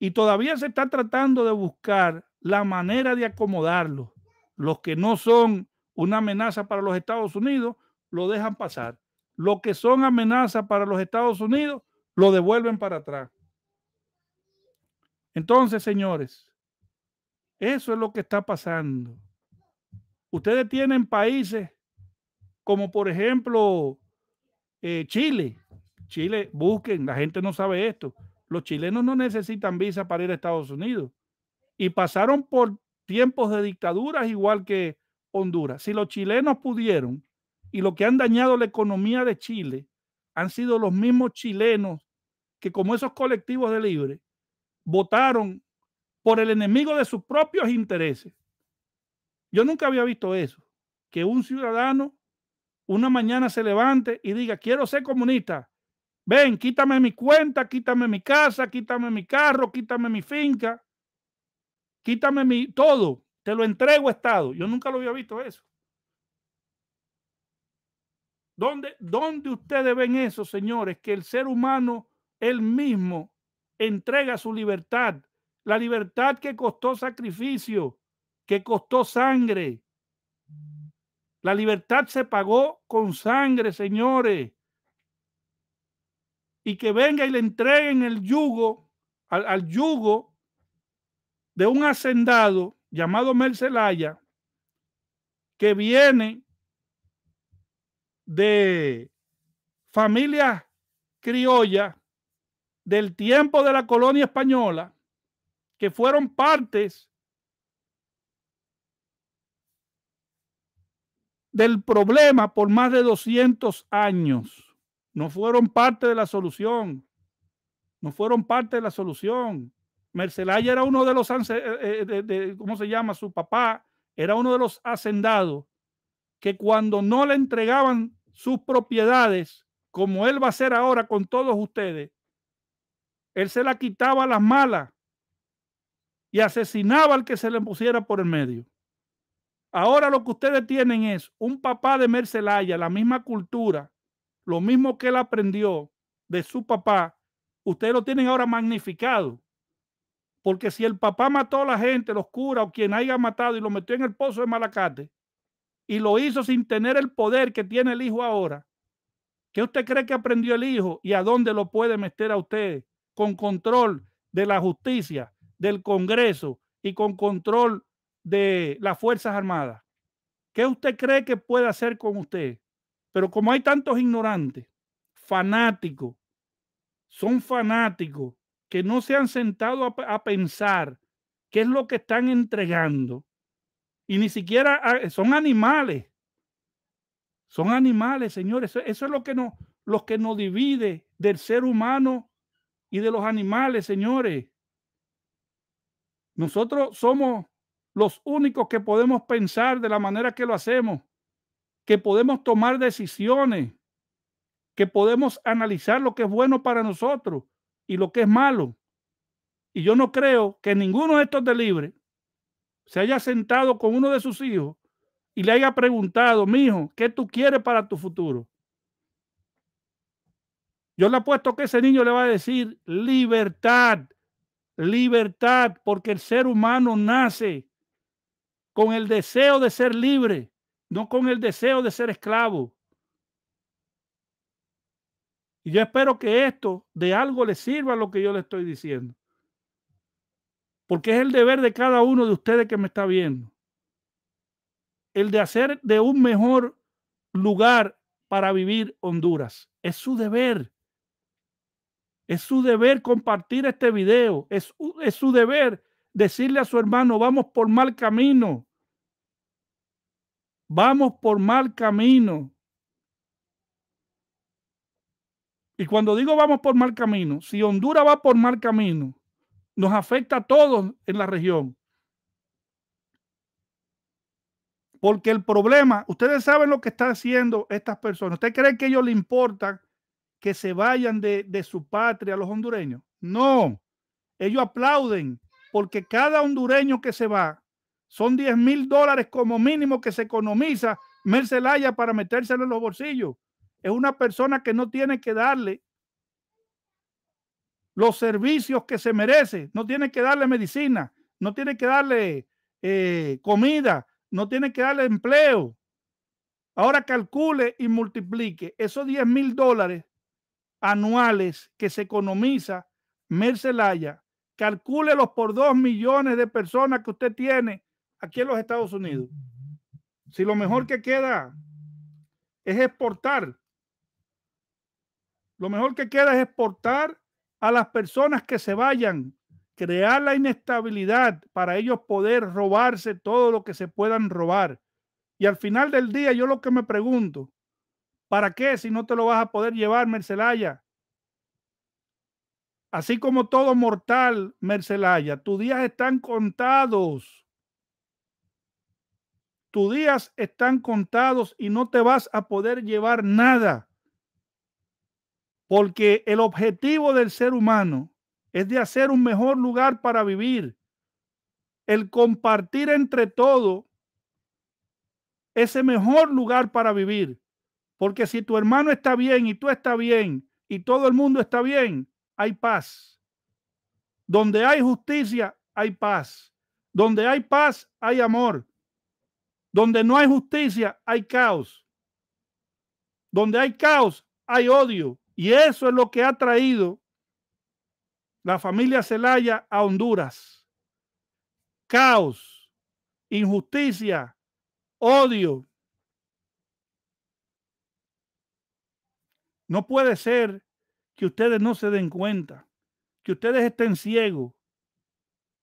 y todavía se está tratando de buscar la manera de acomodarlos. Los que no son una amenaza para los Estados Unidos, lo dejan pasar. Los que son amenaza para los Estados Unidos, lo devuelven para atrás. Entonces, señores, eso es lo que está pasando. Ustedes tienen países como por ejemplo eh, Chile. Chile, busquen, la gente no sabe esto. Los chilenos no necesitan visa para ir a Estados Unidos. Y pasaron por tiempos de dictaduras igual que Honduras. Si los chilenos pudieron y lo que han dañado la economía de Chile han sido los mismos chilenos que como esos colectivos de libre votaron por el enemigo de sus propios intereses. Yo nunca había visto eso, que un ciudadano una mañana se levante y diga, quiero ser comunista, ven, quítame mi cuenta, quítame mi casa, quítame mi carro, quítame mi finca, quítame mi todo, te lo entrego Estado. Yo nunca lo había visto eso. ¿Dónde, ¿Dónde ustedes ven eso, señores? Que el ser humano, él mismo, entrega su libertad la libertad que costó sacrificio, que costó sangre. La libertad se pagó con sangre, señores. Y que venga y le entreguen el yugo, al, yugo de un hacendado llamado Mercelaya, que viene de familias criolla del tiempo de la colonia española que fueron partes del problema por más de 200 años. No fueron parte de la solución. No fueron parte de la solución. Mercelaya era uno de los, eh, eh, de, ¿cómo se llama? Su papá era uno de los hacendados que cuando no le entregaban sus propiedades, como él va a hacer ahora con todos ustedes, él se la quitaba a las malas y asesinaba al que se le pusiera por el medio. Ahora lo que ustedes tienen es un papá de Mercelaya, la misma cultura, lo mismo que él aprendió de su papá, ustedes lo tienen ahora magnificado. Porque si el papá mató a la gente, los curas o quien haya matado y lo metió en el pozo de Malacate y lo hizo sin tener el poder que tiene el hijo ahora, ¿qué usted cree que aprendió el hijo y a dónde lo puede meter a usted con control de la justicia, del Congreso y con control de las Fuerzas Armadas. ¿Qué usted cree que puede hacer con usted? Pero como hay tantos ignorantes, fanáticos, son fanáticos que no se han sentado a, pensar qué es lo que están entregando. Y ni siquiera ah, son animales. Son animales, señores. Eso, es lo que, nos, lo que nos divide del ser humano y de los animales, señores. Nosotros somos los únicos que podemos pensar de la manera que lo hacemos, que podemos tomar decisiones, que podemos analizar lo que es bueno para nosotros y lo que es malo. Y yo no creo que ninguno de estos de libre se haya sentado con uno de sus hijos y le haya preguntado, mi hijo, ¿qué tú quieres para tu futuro? Yo le apuesto que ese niño le va a decir libertad libertad, porque el ser humano nace con el deseo de ser libre, no con el deseo de ser esclavo. Y yo espero que esto de algo le sirva lo que yo le estoy diciendo. Porque es el deber de cada uno de ustedes que me está viendo. El de hacer de un mejor lugar para vivir Honduras. Es su deber. Es su deber compartir este video. Es, su deber decirle a su hermano, vamos por mal camino. Vamos por mal camino. Y cuando digo vamos por mal camino, si Honduras va por mal camino, nos afecta a todos en la región. Porque el problema, ustedes saben lo que están haciendo estas personas. Usted creen que a ellos les importa que se vayan de, su patria los hondureños. No, ellos aplauden porque cada hondureño que se va son 10 mil dólares como mínimo que se economiza Mercelaya para metérselo en los bolsillos. Es una persona que no tiene que darle los servicios que se merece, no tiene que darle medicina, no tiene que darle eh, comida, no tiene que darle empleo. Ahora calcule y multiplique esos 10 mil dólares anuales que se economiza Mercelaya, los por dos millones de personas que usted tiene aquí en los Estados Unidos. Si lo mejor que queda es exportar, lo mejor que queda es exportar a las personas que se vayan, crear la inestabilidad para ellos poder robarse todo lo que se puedan robar. Y al final del día, yo lo que me pregunto, ¿Para qué si no te lo vas a poder llevar, Mercelaya? Así como todo mortal, Mercelaya, tus días están contados. Tus días están contados y no te vas a poder llevar nada. Porque el objetivo del ser humano es de hacer un mejor lugar para vivir. El compartir entre todos ese mejor lugar para vivir. Porque si tu hermano está bien y tú estás bien y todo el mundo está bien, hay paz. Donde hay justicia, hay paz. Donde hay paz, hay amor. Donde no hay justicia, hay caos. Donde hay caos, hay odio. Y eso es lo que ha traído la familia Celaya a Honduras. Caos, injusticia, odio, No puede ser que ustedes no se den cuenta, que ustedes estén ciegos,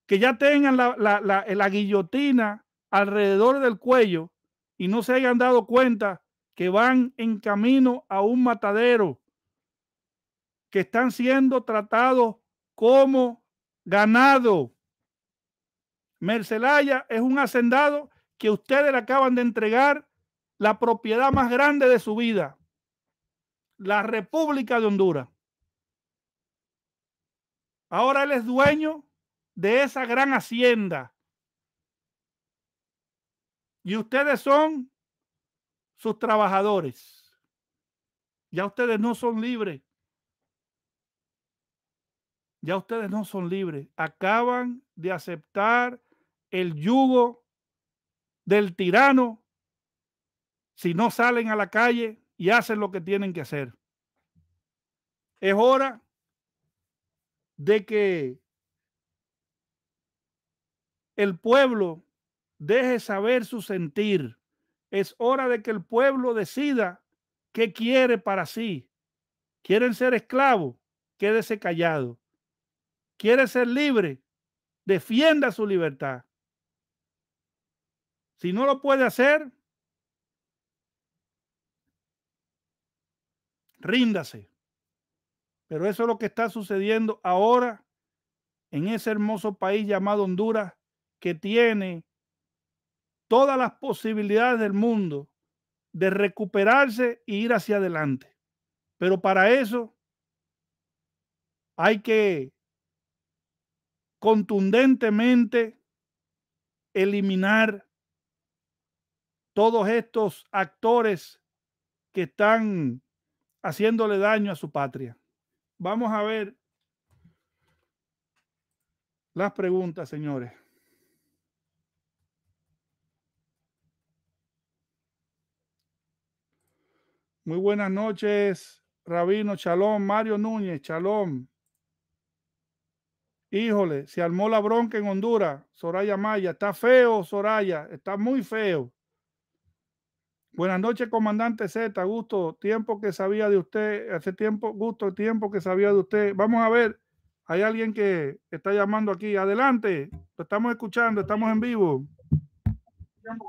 que ya tengan la, guillotina alrededor del cuello y no se hayan dado cuenta que van en camino a un matadero, que están siendo tratados como ganado. Mercelaya es un hacendado que ustedes le acaban de entregar la propiedad más grande de su vida la República de Honduras. Ahora él es dueño de esa gran hacienda. Y ustedes son sus trabajadores. Ya ustedes no son libres. Ya ustedes no son libres. Acaban de aceptar el yugo del tirano. Si no salen a la calle, y hacen lo que tienen que hacer. Es hora de que el pueblo deje saber su sentir. Es hora de que el pueblo decida qué quiere para sí. ¿Quieren ser esclavos? Quédese callado. ¿Quiere ser libre? Defienda su libertad. Si no lo puede hacer, Ríndase. Pero eso es lo que está sucediendo ahora en ese hermoso país llamado Honduras, que tiene todas las posibilidades del mundo de recuperarse e ir hacia adelante. Pero para eso hay que contundentemente eliminar todos estos actores que están haciéndole daño a su patria. Vamos a ver las preguntas, señores. Muy buenas noches, Rabino, Chalón, Mario Núñez, Chalón. Híjole, se armó la bronca en Honduras, Soraya Maya. Está feo, Soraya, está muy feo. Buenas noches, comandante Z, gusto, tiempo que sabía de usted, hace tiempo, gusto, tiempo que sabía de usted. Vamos a ver, hay alguien que está llamando aquí. Adelante, lo estamos escuchando, estamos en vivo. Vamos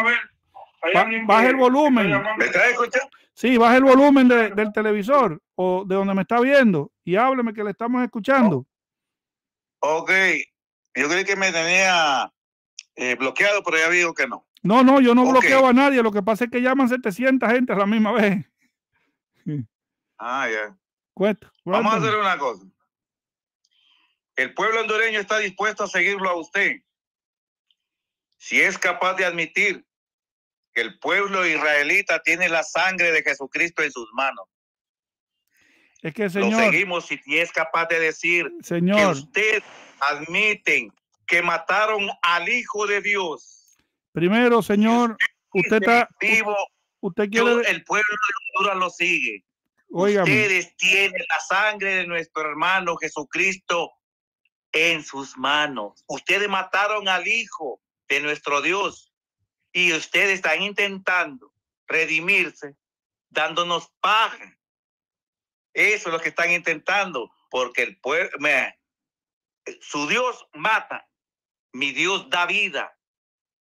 a ver. baja el volumen. ¿Me estás escuchando? Sí, baja el volumen del televisor o de donde me está viendo y hábleme que le estamos escuchando. ok, yo creí que me tenía eh, bloqueado, pero ya digo que no. No, no, yo no bloqueo a nadie. Lo que pasa es que llaman 700 gente a la misma vez. Ah, ya. Vamos a hacer una cosa. El pueblo hondureño está dispuesto a seguirlo a usted. Si es capaz de admitir que el pueblo israelita tiene la sangre de Jesucristo en sus manos. Es que, señor, seguimos si es capaz de decir señor, que usted admiten que mataron al Hijo de Dios Primero, señor, usted está. vivo, Usted quiere... el pueblo de Honduras lo sigue. Ustedes tienen la sangre de nuestro hermano Jesucristo en sus manos. Ustedes mataron al Hijo de nuestro Dios y ustedes están intentando redimirse dándonos paja. Eso es lo que están intentando, porque el pueblo, su Dios mata, mi Dios da vida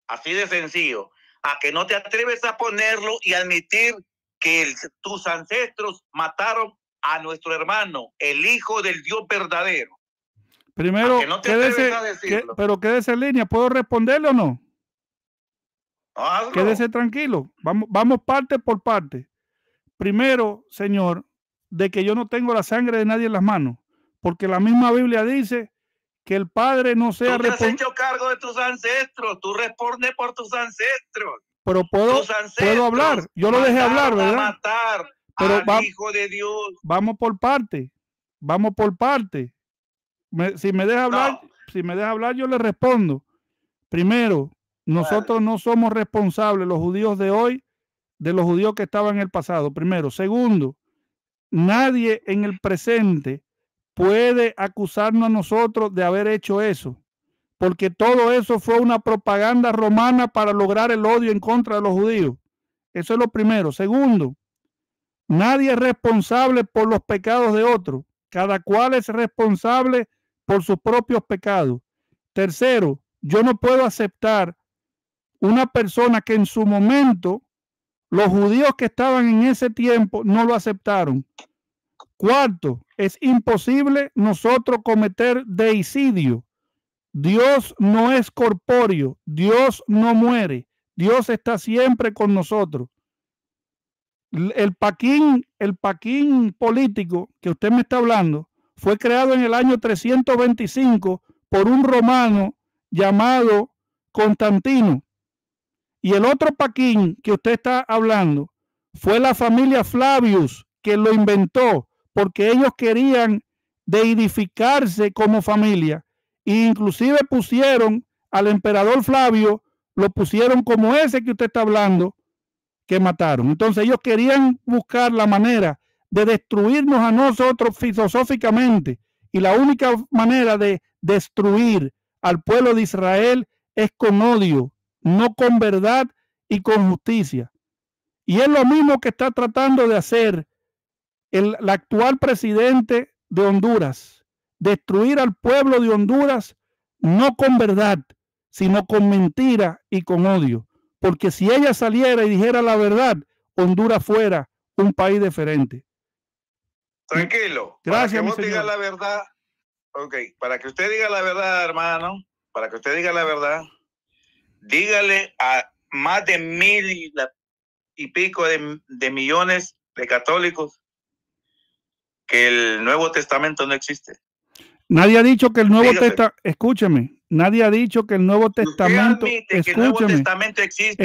así de sencillo, a que no te atreves a ponerlo y admitir que tus ancestros mataron a nuestro hermano, el hijo del Dios verdadero. Primero, pero quédese en línea, ¿puedo responderle o no? quédese tranquilo, vamos, vamos parte por parte. Primero, Señor, de que yo no tengo la sangre de nadie en las manos, porque la misma Biblia dice que el padre no sea Tú has hecho cargo de tus ancestros, tú respondes por tus ancestros. Pero puedo, hablar, yo lo dejé hablar, ¿verdad? matar Pero hijo de Dios. Vamos por parte, vamos por parte. si me deja hablar, si me deja hablar, yo le respondo. Primero, nosotros no somos responsables, los judíos de hoy, de los judíos que estaban en el pasado. Primero. Segundo, nadie en el presente puede acusarnos a nosotros de haber hecho eso, porque todo eso fue una propaganda romana para lograr el odio en contra de los judíos. Eso es lo primero. Segundo, nadie es responsable por los pecados de otro. Cada cual es responsable por sus propios pecados. Tercero, yo no puedo aceptar una persona que en su momento los judíos que estaban en ese tiempo no lo aceptaron. Cuarto, es imposible nosotros cometer deicidio. Dios no es corpóreo, Dios no muere, Dios está siempre con nosotros. El paquín, el paquín político que usted me está hablando fue creado en el año 325 por un romano llamado Constantino. Y el otro paquín que usted está hablando fue la familia Flavius que lo inventó porque ellos querían deidificarse como familia. E inclusive pusieron al emperador Flavio, lo pusieron como ese que usted está hablando, que mataron. Entonces ellos querían buscar la manera de destruirnos a nosotros filosóficamente. Y la única manera de destruir al pueblo de Israel es con odio, no con verdad y con justicia. Y es lo mismo que está tratando de hacer el, actual presidente de Honduras, destruir al pueblo de Honduras, no con verdad, sino con mentira y con odio. Porque si ella saliera y dijera la verdad, Honduras fuera un país diferente. Tranquilo. Gracias. Para que la verdad. Ok, para que usted diga la verdad, hermano, para que usted diga la verdad, dígale a más de mil y, pico de millones de católicos que el Nuevo Testamento no existe. Nadie ha dicho que el Nuevo Testamento, escúcheme, nadie ha dicho que el Nuevo Testamento, escúcheme, existe,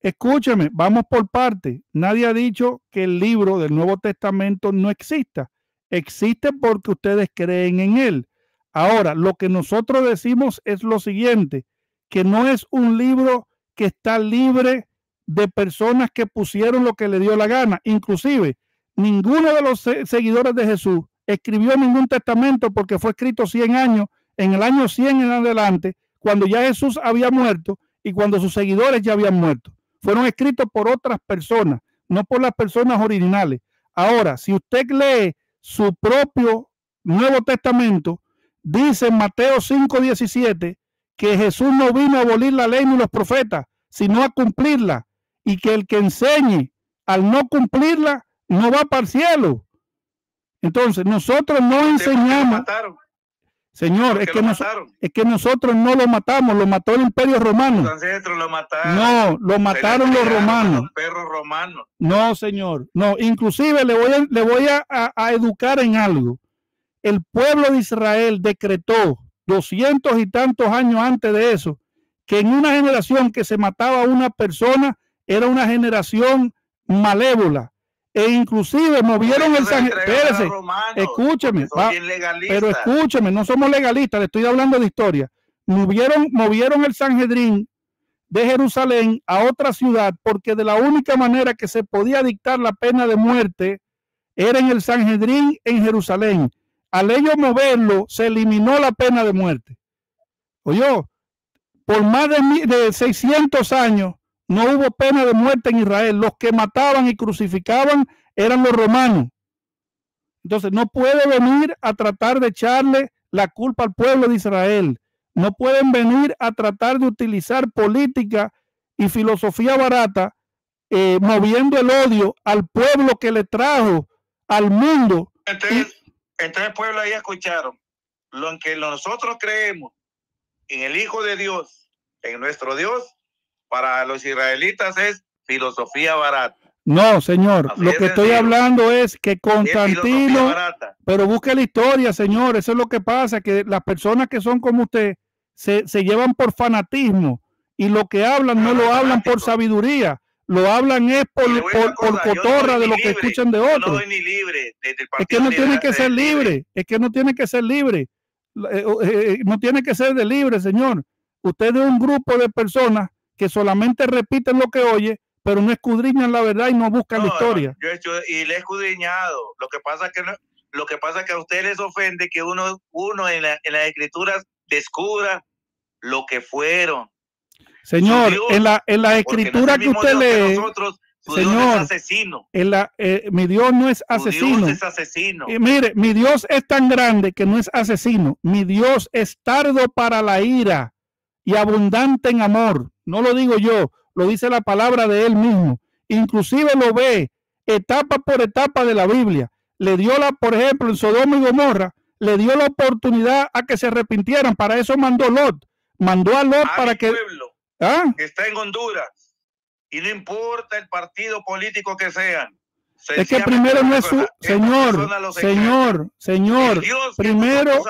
que escúcheme, vamos por parte. Nadie ha dicho que el libro del Nuevo Testamento no exista. Existe porque ustedes creen en él. Ahora, lo que nosotros decimos es lo siguiente, que no es un libro que está libre de personas que pusieron lo que le dio la gana. Inclusive, ninguno de los seguidores de Jesús escribió ningún testamento porque fue escrito 100 años, en el año 100 en adelante, cuando ya Jesús había muerto y cuando sus seguidores ya habían muerto. Fueron escritos por otras personas, no por las personas originales. Ahora, si usted lee su propio Nuevo Testamento, dice en Mateo 5:17 que Jesús no vino a abolir la ley ni los profetas, sino a cumplirla y que el que enseñe al no cumplirla no va para el cielo. Entonces, nosotros no enseñamos. Señor, es que, es que nosotros no lo matamos, lo mató el imperio romano. No, lo mataron los romanos. No, señor. No, inclusive le voy, le voy a educar en algo. El pueblo de Israel decretó doscientos y tantos años antes de eso que en una generación que se mataba a una persona, era una generación malévola e inclusive movieron el San Espérese, escúcheme, pero escúcheme, no somos legalistas, le estoy hablando de historia. Movieron, movieron el Sanhedrin de Jerusalén a otra ciudad porque de la única manera que se podía dictar la pena de muerte era en el Sanhedrin en Jerusalén. Al ellos moverlo, se eliminó la pena de muerte. Oye, por más de, de 600 años, no hubo pena de muerte en Israel. Los que mataban y crucificaban eran los romanos. Entonces, no puede venir a tratar de echarle la culpa al pueblo de Israel. No pueden venir a tratar de utilizar política y filosofía barata, eh, moviendo el odio al pueblo que le trajo al mundo. Entonces, el pueblo ahí escucharon lo que nosotros creemos en el Hijo de Dios, en nuestro Dios, para los israelitas es filosofía barata. No, señor, lo que estoy hablando es que Constantino, pero busque la historia, señor, eso es lo que pasa, que las personas que son como usted se, llevan por fanatismo y lo que hablan no, lo hablan por sabiduría, lo hablan es por, cotorra de lo que escuchan de otros. No ni libre, es que no tiene que ser libre, es eh, que no tiene eh, eh, que ser libre, no tiene que ser de libre, señor. Usted es un grupo de personas que solamente repiten lo que oye, pero no escudriñan la verdad y no buscan la historia. Yo he escudriñado. Lo que pasa que lo que pasa que a ustedes les ofende que uno, uno en, la, en las escrituras descubra lo que fueron. Señor, en la, en la escritura que usted lee. nosotros, Señor, asesino. En la, eh, mi Dios no es asesino. Dios es asesino. mire, mi Dios es tan grande que no es asesino. Mi Dios es tardo para la ira y abundante en amor. No lo digo yo, lo dice la palabra de él mismo. Inclusive lo ve etapa por etapa de la Biblia. Le dio la, por ejemplo, en Sodoma y Gomorra, le dio la oportunidad a que se arrepintieran. Para eso mandó Lot. Mandó a Lot para que... Pueblo ¿Ah? que está en Honduras. Y no importa el partido político que sean, es que primero no es su, señor, señor, señor, primero,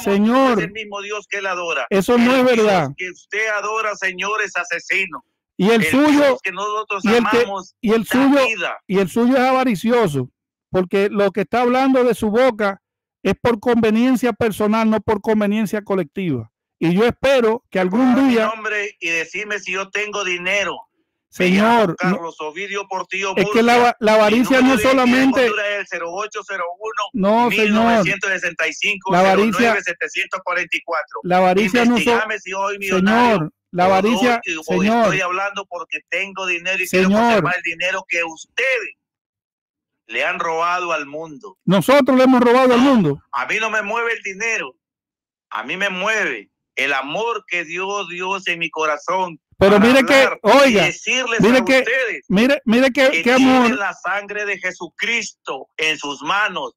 señor, mismo Dios que él adora. Eso no es verdad. que usted adora, señor, es Y el, suyo, y el, suyo, es avaricioso, porque lo que está hablando de su boca es por conveniencia personal, no por conveniencia colectiva. Y yo espero que algún día. y decirme si yo tengo dinero. Señor, Carlos Ovidio Portillo oh es que la, avaricia no solamente el 0801 no, 1965 La avaricia 744. La avaricia no si hoy señor, la avaricia, señor. Estoy hablando porque tengo dinero y señor, quiero conservar el dinero que ustedes le han robado al mundo. Nosotros le hemos robado al mundo. A mí no me mueve el dinero. A mí me mueve el amor que Dios Dios en mi corazón pero mire que, oiga, mire que, mire, mire que, que, la sangre de Jesucristo en sus manos.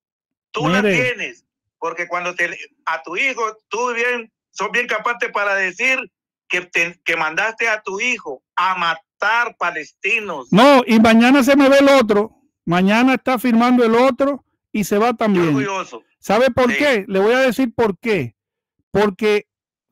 Tú la tienes, porque cuando te, a tu hijo, tú bien, son bien capaces para decir que, que mandaste a tu hijo a matar palestinos. No, y mañana se me ve el otro, mañana está firmando el otro y se va también. ¿Sabe por qué? Le voy a decir por qué. Porque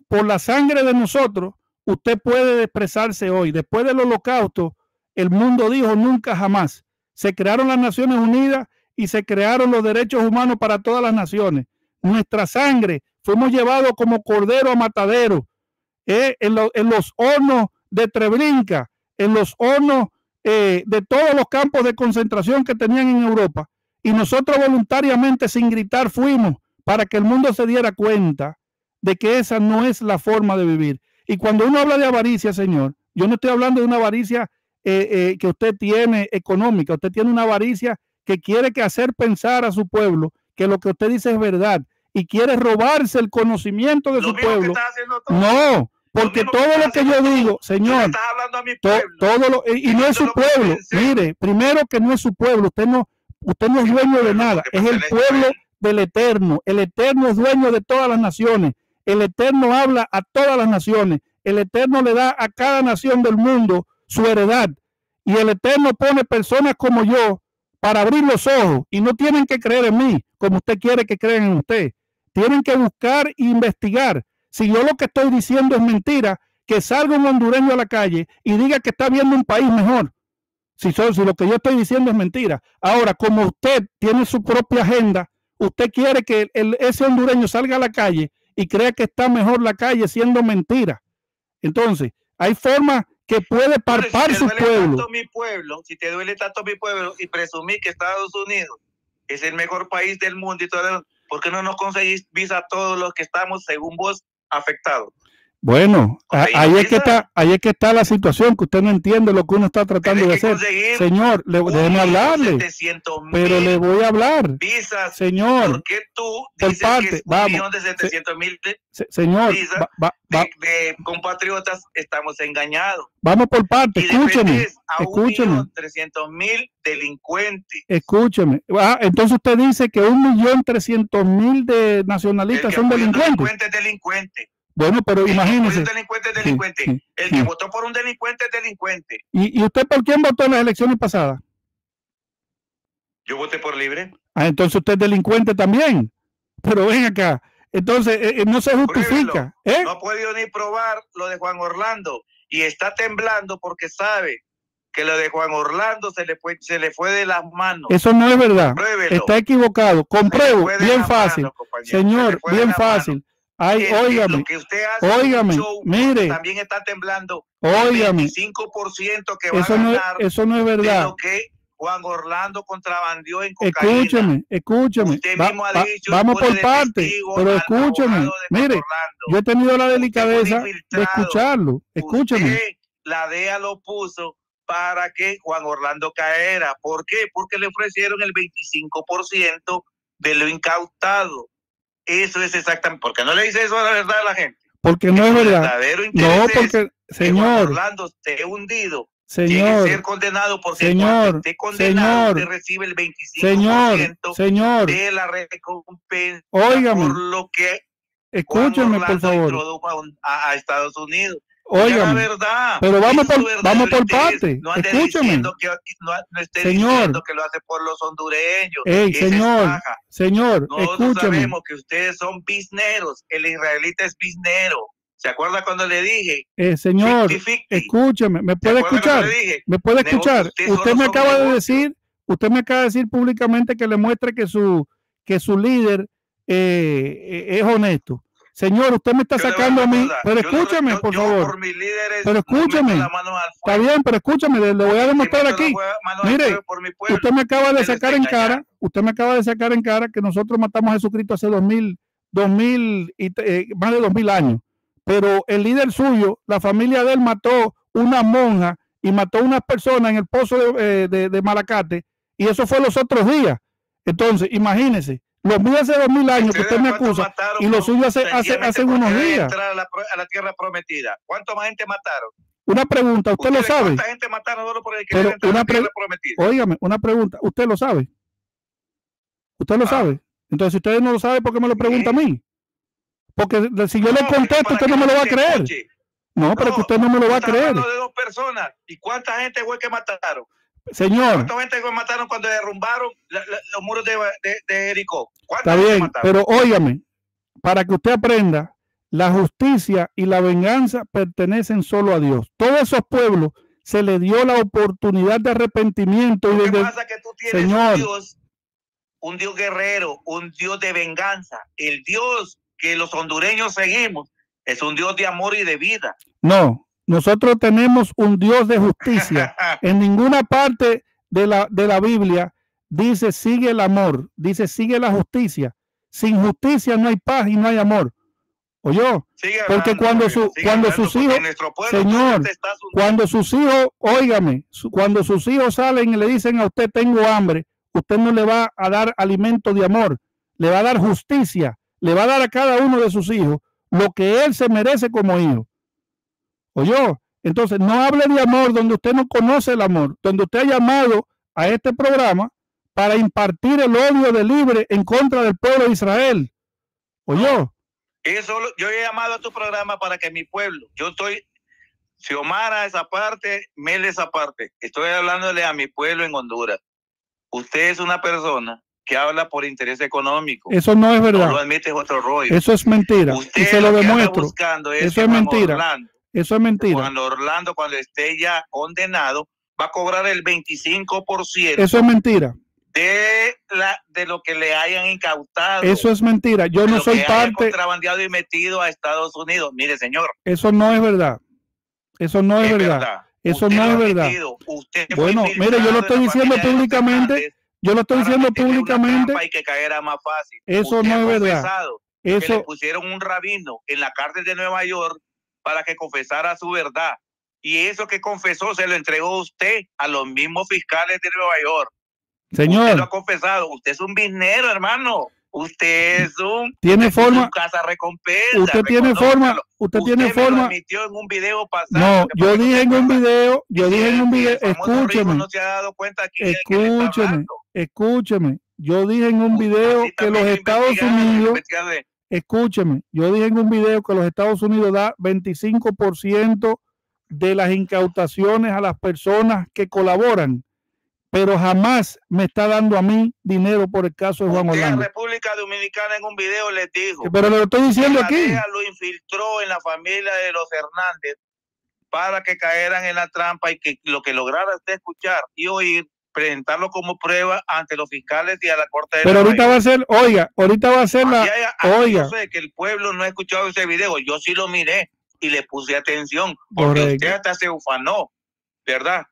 por la sangre de nosotros usted puede expresarse hoy. Después del holocausto, el mundo dijo nunca jamás. Se crearon las Naciones Unidas y se crearon los derechos humanos para todas las naciones. Nuestra sangre fuimos llevados como cordero a matadero eh, en, los hornos de Treblinka, en los hornos eh, de todos los campos de concentración que tenían en Europa. Y nosotros voluntariamente, sin gritar, fuimos para que el mundo se diera cuenta de que esa no es la forma de vivir. Y cuando uno habla de avaricia, Señor, yo no estoy hablando de una avaricia eh, eh, que usted tiene económica, usted tiene una avaricia que quiere que hacer pensar a su pueblo que lo que usted dice es verdad y quiere robarse el conocimiento de su pueblo. No, porque todo lo que yo digo, Señor, todo lo, y, y no es su pueblo. Mire, primero que no es su pueblo, usted no, usted no es dueño de nada, es el pueblo del Eterno. El Eterno es dueño de todas las naciones el Eterno habla a todas las naciones. El Eterno le da a cada nación del mundo su heredad. Y el Eterno pone personas como yo para abrir los ojos. Y no tienen que creer en mí como usted quiere que crean en usted. Tienen que buscar e investigar. Si yo lo que estoy diciendo es mentira, que salga un hondureño a la calle y diga que está viendo un país mejor. Si, si lo que yo estoy diciendo es mentira. Ahora, como usted tiene su propia agenda, usted quiere que ese hondureño salga a la calle y crea que está mejor la calle siendo mentira. Entonces, hay formas que puede parpar si pueblo, si te duele tanto mi pueblo y presumir que Estados Unidos es el mejor país del mundo y todo, ¿por qué no nos conseguís visa a todos los que estamos, según vos, afectados? Bueno, ahí, es que está, ahí es que está la situación, que usted no entiende lo que uno está tratando de hacer. Señor, le, déjeme hablarle. pero le voy a hablar. Señor. ¿Por tú dices parte, que vamos, de mil señor, de, compatriotas estamos engañados? Vamos por parte, escúcheme. escúcheme. delincuentes. Escúcheme. Ah, entonces usted dice que un millón trescientos mil de nacionalistas son Delincuentes, delincuentes. Bueno, pero imagínese. el que votó por un delincuente es delincuente. ¿Y, usted por quién votó en las elecciones pasadas? Yo voté por libre. Ah, entonces usted es delincuente también. Pero ven acá. Entonces, eh, eh, no se justifica. ¿eh? No ha podido ni probar lo de Juan Orlando. Y está temblando porque sabe que lo de Juan Orlando se le fue, se le fue de las manos. Eso no es verdad. Está equivocado. Compruebo. Bien fácil. Señor, bien fácil. Ay, óigame, óigame, mire, también está temblando. Óigame, 25% que va eso no, eso no es verdad. Juan Orlando contrabandió en Escúcheme, escúcheme. vamos por parte, pero escúcheme. Mire, yo he tenido la delicadeza de escucharlo. Escúcheme. la DEA lo puso para que Juan Orlando caera. ¿Por qué? Porque le ofrecieron el 25% de lo incautado. Eso es exactamente, porque no le dice eso a la verdad a la gente. Porque no es verdad. No, porque, señor. Orlando esté hundido. Señor. Ser condenado porque señor. Esté condenado, señor. recibe el 25% señor, señor, de la recompensa. Por lo que. Escúcheme, por favor. a Estados Unidos. Oigan, pero vamos por, vamos por parte. No Escúchame. esté señor, que lo hace por los hondureños. señor, señor, Nosotros escúchame. sabemos que ustedes son bizneros. El israelita es biznero. ¿Se acuerda cuando le dije? Eh, señor, escúchame. ¿Me puede escuchar? ¿Me puede escuchar? Usted, usted me acaba de decir, usted me acaba de decir públicamente que le muestre que su, que su líder eh, eh es honesto. Señor, usted me está sacando a mí. Pero escúchame, por favor. pero escúchame. Está bien, pero escúchame, le, voy a demostrar aquí. Mire, usted me acaba de sacar en cara, usted me acaba de sacar en cara que nosotros matamos a Jesucristo hace dos mil, dos mil y eh, más de dos mil años. Pero el líder suyo, la familia de él mató una monja y mató a unas personas en el pozo de, eh, de Malacate, y eso fue los otros días. Entonces, imagínese. Los míos hace dos mil años que usted me acusa y los suyos hace, hace, hace unos días. A la, a la tierra prometida. ¿Cuánto más gente mataron? Una pregunta, usted lo sabe. ¿Cuánta gente mataron por el que Pero tierra pre Óigame, una pregunta, usted lo sabe. Usted lo ah. sabe. Entonces, si usted no lo sabe, ¿por qué me lo pregunta a mí? Porque si yo le contesto, usted no me lo va a creer. No, pero que usted no me lo va a creer. de dos personas. ¿Y cuánta gente fue que mataron? Señor. mataron cuando derrumbaron los muros de, de, Está bien, pero óigame, para que usted aprenda, la justicia y la venganza pertenecen solo a Dios. Todos esos pueblos se le dio la oportunidad de arrepentimiento. y de... Señor. un Dios, un Dios guerrero, un Dios de venganza. El Dios que los hondureños seguimos es un Dios de amor y de vida. No, nosotros tenemos un Dios de justicia. En ninguna parte de la, de la Biblia dice sigue el amor, dice sigue la justicia. Sin justicia no hay paz y no hay amor. Oye, porque cuando, su, cuando sus hijos, señor, cuando sus hijos, óigame, cuando sus hijos salen y le dicen a usted tengo hambre, usted no le va a dar alimento de amor, le va a dar justicia, le va a dar a cada uno de sus hijos lo que él se merece como hijo yo, Entonces, no hable de amor donde usted no conoce el amor, donde usted ha llamado a este programa para impartir el odio de libre en contra del pueblo de Israel. ¿Oyó? Eso, yo he llamado a tu programa para que mi pueblo, yo estoy, a esa parte, Mel esa parte, estoy hablándole a mi pueblo en Honduras. Usted es una persona que habla por interés económico. Eso no es verdad. otro Eso es mentira. Usted se lo, demuestro. Buscando Eso es mentira. Eso es mentira. Cuando Orlando, cuando esté ya condenado, va a cobrar el 25%. Eso es mentira. De, la, de lo que le hayan incautado. Eso es mentira. Yo no soy parte. contrabandeado y metido a Estados Unidos. Mire, señor. Eso no es verdad. Eso no es, verdad. Eso no es verdad. bueno, mire, yo lo estoy diciendo públicamente. Yo lo estoy diciendo públicamente. Eso no es verdad. Eso. pusieron un rabino en la cárcel de Nueva York para que confesara su verdad. Y eso que confesó se lo entregó usted a los mismos fiscales de Nueva York. Señor. Usted lo ha confesado. Usted es un biznero, hermano. Usted es un. Tiene forma. casa recompensa. Usted tiene forma. Usted, tiene forma. admitió en un video pasado. No, yo dije en un video. Yo dije en un video. Escúcheme. No ha cuenta escúcheme. Escúcheme. Yo dije en un video que los Estados Unidos. Escúcheme, yo dije en un video que los Estados Unidos da 25% de las incautaciones a las personas que colaboran, pero jamás me está dando a mí dinero por el caso de Juan Orlando. La República Dominicana en un video les dijo. Pero lo estoy diciendo aquí. Lo infiltró en la familia de los Hernández para que caeran en la trampa y que lo que lograra usted escuchar y oír presentarlo como prueba ante los fiscales y a la Corte de Pero ahorita va a ser, oiga, ahorita va a ser la... oiga. sé que el pueblo no ha escuchado ese video, yo sí lo miré y le puse atención, porque usted hasta se ufanó, ¿verdad?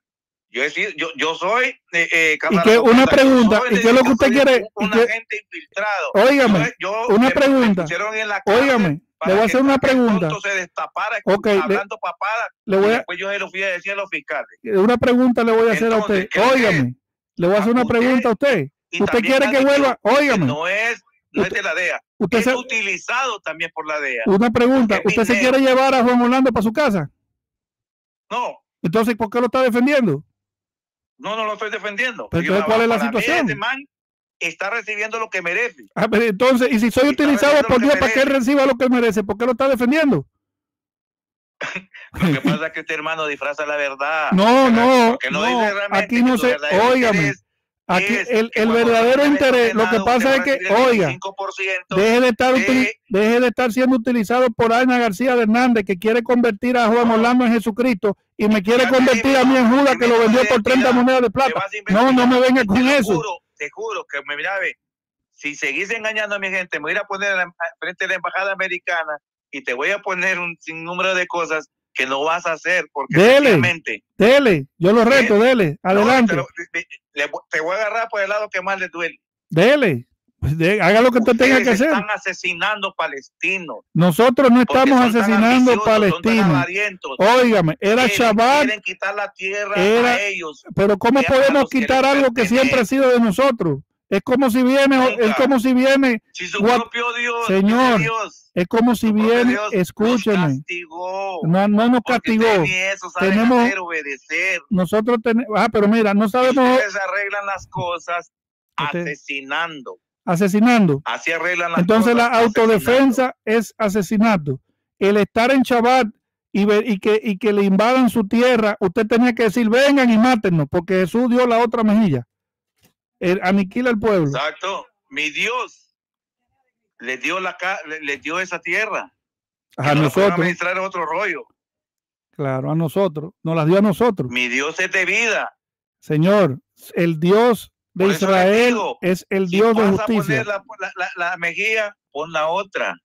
Yo, he sido, yo, yo soy eh, eh ¿Y que una pregunta, ¿y qué es lo que usted quiere? Un agente infiltrado. Óigame, yo, una pregunta. Óigame, le voy a hacer una pregunta. Se destapara hablando le, papada, voy a, después yo se lo fui a decir a los fiscales. Eh, una pregunta le voy a hacer a usted. Óigame, le voy a hacer una ah, pregunta a usted. ¿Usted quiere que vuelva? Óigame. No es no es de la DEA. Usted es utilizado también por la DEA. Una pregunta, ¿usted se quiere llevar a Juan Orlando para su casa? No. Entonces, ¿por qué lo está defendiendo? No, no lo estoy defendiendo. entonces, ¿cuál es la situación? Este man está recibiendo lo que merece. Ah, pero entonces, y si soy utilizado por Dios para que él reciba lo que merece, ¿por qué lo está defendiendo? lo que pasa es que este hermano disfraza la verdad. No, no, aquí no sé. óigame, Aquí el, verdadero interés, lo que pasa es que, oiga, deje de, estar deje de estar siendo utilizado por Ana García Hernández, que quiere convertir a Juan Orlando en Jesucristo y me quiere convertir a mí en Judas, que lo vendió por 30 monedas de plata. No, no me venga con te eso. Juro, te juro que me grave. Si seguís engañando a mi gente, me voy a, poner frente a la embajada americana y te voy a poner un sinnúmero de cosas que no vas a hacer porque dele, dele yo lo reto, dele, adelante te voy a agarrar por el lado que más le duele. Dele. Pues, haga lo que usted tenga que hacer. Están asesinando palestinos. Nosotros no estamos asesinando palestinos. Óigame, era Quieren quitar la tierra ellos. Pero ¿cómo podemos quitar algo que siempre ha sido de nosotros? Es como si viene, es como si viene. su propio Dios, Señor, es como si viene, Escúchenme, no, nos castigó. tenemos obedecer. Nosotros tenemos, ah, pero mira, no sabemos. arreglan las cosas asesinando. Asesinando. Así arreglan Entonces la autodefensa es asesinato. El estar en Chabat y, y, que, que le invadan su tierra, usted tenía que decir, vengan y mátennos, porque Jesús dio la otra mejilla aniquila el pueblo. Exacto. Mi Dios le dio, la, le dio esa tierra. A nosotros. administrar otro rollo. Claro, a nosotros. Nos las dio a nosotros. Mi Dios es de vida. Señor, el Dios de Israel es el Dios de justicia. la, la, la, mejilla, con la otra.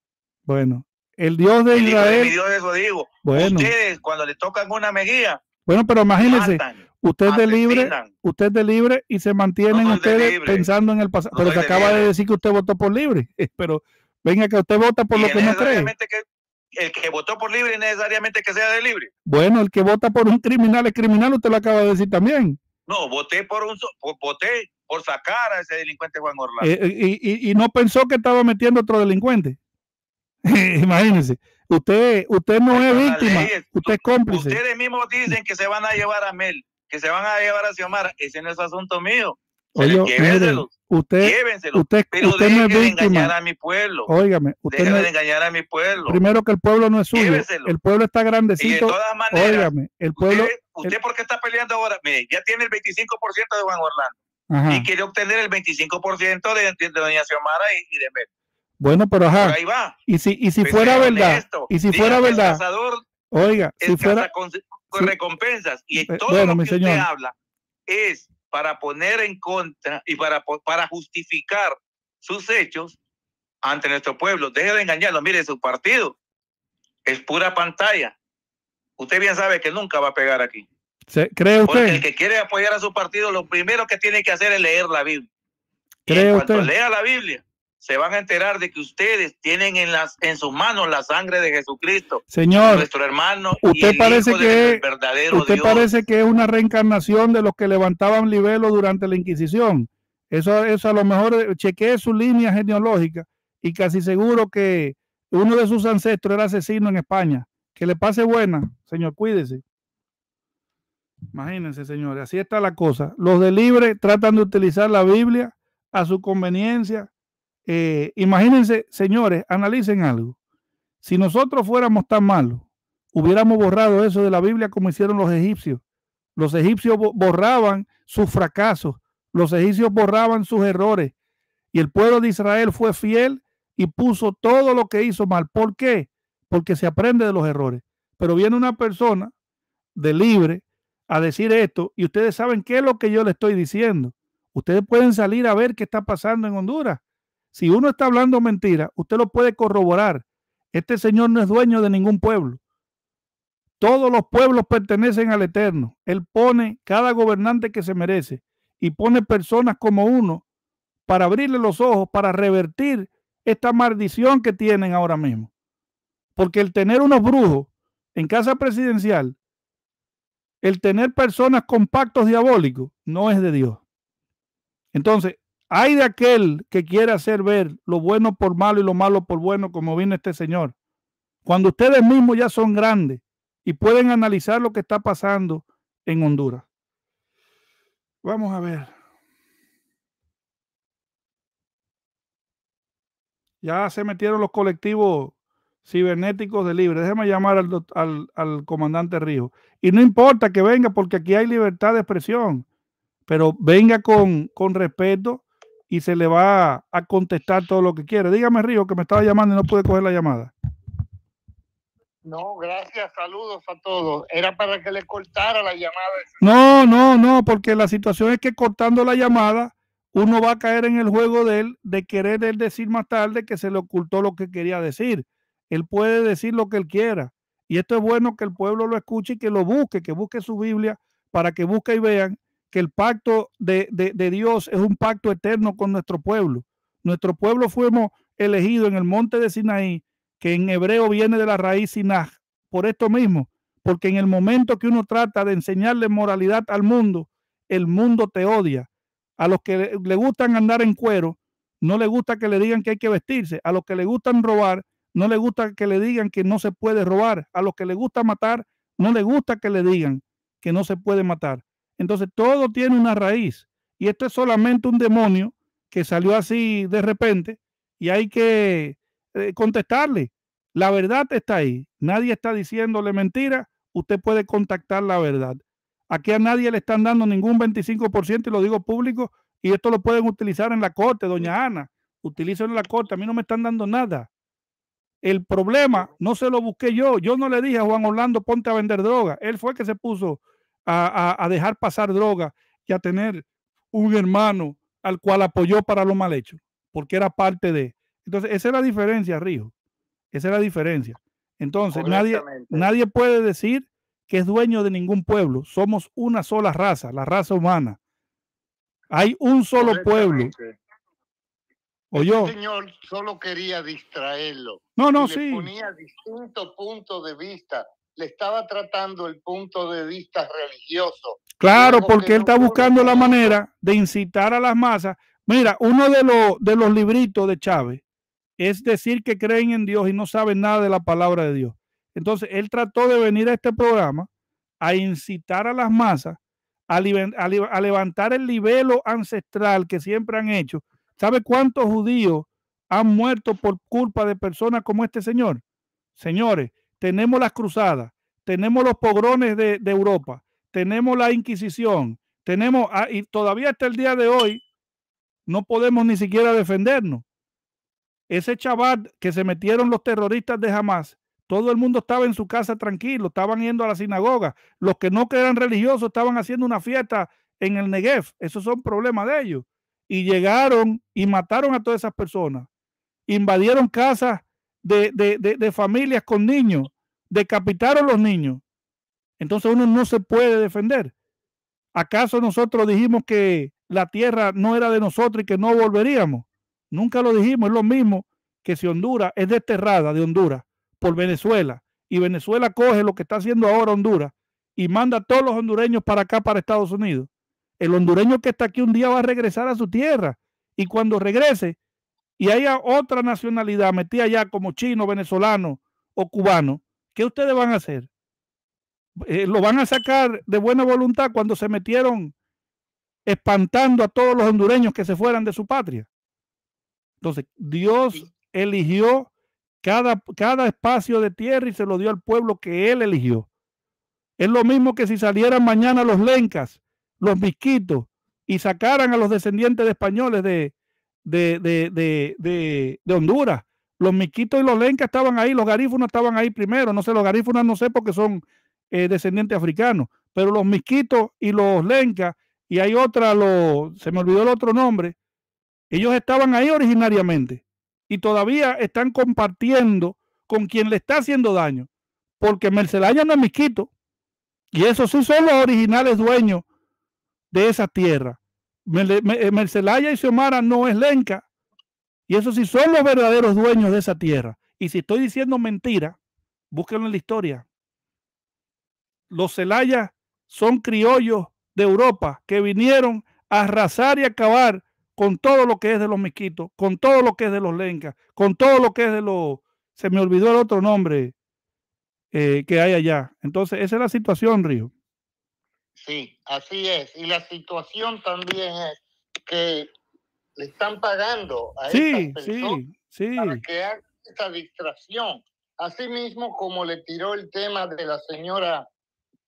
Bueno, el Dios de Israel. Dios, Bueno. cuando le tocan una mejilla. Bueno, pero imagínense, Usted es libre, usted de libre y se mantienen ustedes pensando en el pasado. pero se acaba de, decir que usted votó por libre. Pero venga que usted vota por lo que no cree. el que votó por libre necesariamente que sea de libre. Bueno, el que vota por un criminal es criminal, usted lo acaba de decir también. No, voté por un voté por sacar a ese delincuente Juan Orlando. Eh, eh, y, no pensó que estaba metiendo otro delincuente. Imagínense. Usted, usted no es víctima, usted es cómplice. Ustedes mismos dicen que se van a llevar a Mel que se van a llevar a Xiomara, ese no es asunto mío. Oye, llévenselo. usted, me usted, pero usted engañar a mi pueblo. Óigame, usted no, engañar a mi pueblo. Primero que el pueblo no es suyo, el pueblo está grandecito. de todas maneras, óigame, el pueblo... Usted, por qué está peleando ahora? Mire, ya tiene el 25% de Juan Orlando. y quiere obtener el 25% de, doña Xiomara y, de Mel. Bueno, pero ajá. ahí va. Y si, y si fuera verdad, y si fuera verdad, oiga, si fuera, recompensas. Y eh, todo lo que usted habla es para poner en contra y para, para justificar sus hechos ante nuestro pueblo. Deje de engañarlo. Mire, su partido es pura pantalla. Usted bien sabe que nunca va a pegar aquí. ¿Cree usted? el que quiere apoyar a su partido, lo primero que tiene que hacer es leer la Biblia. ¿Cree lea la Biblia, se van a enterar de que ustedes tienen en las en sus manos la sangre de Jesucristo. Señor, nuestro hermano usted parece que es, usted parece que es una reencarnación de los que levantaban libelo durante la Inquisición. Eso, eso a lo mejor eh, chequeé su línea genealógica y casi seguro que uno de sus ancestros era asesino en España. Que le pase buena, señor, cuídese. Imagínense, señores, así está la cosa. Los de libre tratan de utilizar la Biblia a su conveniencia eh, imagínense, señores, analicen algo. Si nosotros fuéramos tan malos, hubiéramos borrado eso de la Biblia como hicieron los egipcios. Los egipcios borraban sus fracasos, los egipcios borraban sus errores. Y el pueblo de Israel fue fiel y puso todo lo que hizo mal. ¿Por qué? Porque se aprende de los errores. Pero viene una persona de libre a decir esto y ustedes saben qué es lo que yo le estoy diciendo. Ustedes pueden salir a ver qué está pasando en Honduras. Si uno está hablando mentira, usted lo puede corroborar. Este Señor no es dueño de ningún pueblo. Todos los pueblos pertenecen al Eterno. Él pone cada gobernante que se merece y pone personas como uno para abrirle los ojos, para revertir esta maldición que tienen ahora mismo. Porque el tener unos brujos en casa presidencial, el tener personas con pactos diabólicos, no es de Dios. Entonces, hay de aquel que quiere hacer ver lo bueno por malo y lo malo por bueno, como vino este señor. Cuando ustedes mismos ya son grandes y pueden analizar lo que está pasando en Honduras. Vamos a ver. Ya se metieron los colectivos cibernéticos de libre. Déjeme llamar al, comandante Río. Y no importa que venga, porque aquí hay libertad de expresión, pero venga con, con respeto y se le va a contestar todo lo que quiere. Dígame, Río, que me estaba llamando y no pude coger la llamada. No, gracias, saludos a todos. Era para que le cortara la llamada. No, no, no, porque la situación es que cortando la llamada, uno va a caer en el juego de él, de querer él decir más tarde que se le ocultó lo que quería decir. Él puede decir lo que él quiera. Y esto es bueno que el pueblo lo escuche y que lo busque, que busque su Biblia para que busque y vean que el pacto de, Dios es un pacto eterno con nuestro pueblo. Nuestro pueblo fuimos elegidos en el monte de Sinaí, que en hebreo viene de la raíz Sinaj, por esto mismo, porque en el momento que uno trata de enseñarle moralidad al mundo, el mundo te odia. A los que le, le gustan andar en cuero, no le gusta que le digan que hay que vestirse. A los que le gustan robar, no le gusta que le digan que no se puede robar. A los que le gusta matar, no le gusta que le digan que no se puede matar. Entonces todo tiene una raíz y esto es solamente un demonio que salió así de repente y hay que eh, contestarle. La verdad está ahí. Nadie está diciéndole mentira. Usted puede contactar la verdad. Aquí a nadie le están dando ningún 25% y lo digo público y esto lo pueden utilizar en la corte, doña Ana. Utilicen en la corte. A mí no me están dando nada. El problema no se lo busqué yo. Yo no le dije a Juan Orlando ponte a vender droga. Él fue el que se puso a, dejar pasar droga y a tener un hermano al cual apoyó para lo mal hecho, porque era parte de. Entonces, esa es la diferencia, Rijo. Esa es la diferencia. Entonces, nadie, nadie puede decir que es dueño de ningún pueblo. Somos una sola raza, la raza humana. Hay un solo pueblo. O yo. El señor solo quería distraerlo. No, no, sí. Le ponía distinto de vista le estaba tratando el punto de vista religioso. Claro, porque él está buscando la manera de incitar a las masas. Mira, uno de, los, de los libritos de Chávez es decir que creen en Dios y no saben nada de la palabra de Dios. Entonces, él trató de venir a este programa a incitar a las masas a, a levantar el libelo ancestral que siempre han hecho. ¿Sabe cuántos judíos han muerto por culpa de personas como este señor? Señores, tenemos las cruzadas, tenemos los pogrones de, Europa, tenemos la Inquisición, tenemos, ah, y todavía hasta el día de hoy, no podemos ni siquiera defendernos. Ese chaval que se metieron los terroristas de Hamas, todo el mundo estaba en su casa tranquilo, estaban yendo a la sinagoga. Los que no eran religiosos estaban haciendo una fiesta en el Negev. Esos son problemas de ellos. Y llegaron y mataron a todas esas personas. Invadieron casas de, de, familias con niños, decapitaron los niños. Entonces uno no se puede defender. ¿Acaso nosotros dijimos que la tierra no era de nosotros y que no volveríamos? Nunca lo dijimos. Es lo mismo que si Honduras es desterrada de Honduras por Venezuela y Venezuela coge lo que está haciendo ahora Honduras y manda a todos los hondureños para acá, para Estados Unidos. El hondureño que está aquí un día va a regresar a su tierra y cuando regrese y haya otra nacionalidad metida allá como chino, venezolano o cubano, ¿qué ustedes van a hacer? Eh, ¿Lo van a sacar de buena voluntad cuando se metieron espantando a todos los hondureños que se fueran de su patria? Entonces, Dios eligió cada, cada espacio de tierra y se lo dio al pueblo que él eligió. Es lo mismo que si salieran mañana los lencas, los misquitos, y sacaran a los descendientes de españoles de, de, Honduras. Los miquitos y los lencas estaban ahí, los garífunos estaban ahí primero. No sé, los garífunos no sé porque son eh, descendientes africanos, pero los misquitos y los lencas, y hay otra, lo, se me olvidó el otro nombre, ellos estaban ahí originariamente y todavía están compartiendo con quien le está haciendo daño, porque Mercelaña no es miquito, y esos sí son los originales dueños de esa tierra. Eh, Mercelaya y Xiomara no es Lenca. Y eso sí son los verdaderos dueños de esa tierra. Y si estoy diciendo mentira, búsquenlo en la historia. Los Celaya son criollos de Europa que vinieron a arrasar y acabar con todo lo que es de los misquitos, con todo lo que es de los lencas, con todo lo que es de los... Se me olvidó el otro nombre eh, que hay allá. Entonces, esa es la situación, Río. Sí, así es. Y la situación también es que le están pagando a sí, estas para que haga esta distracción. mismo como le tiró el tema de la señora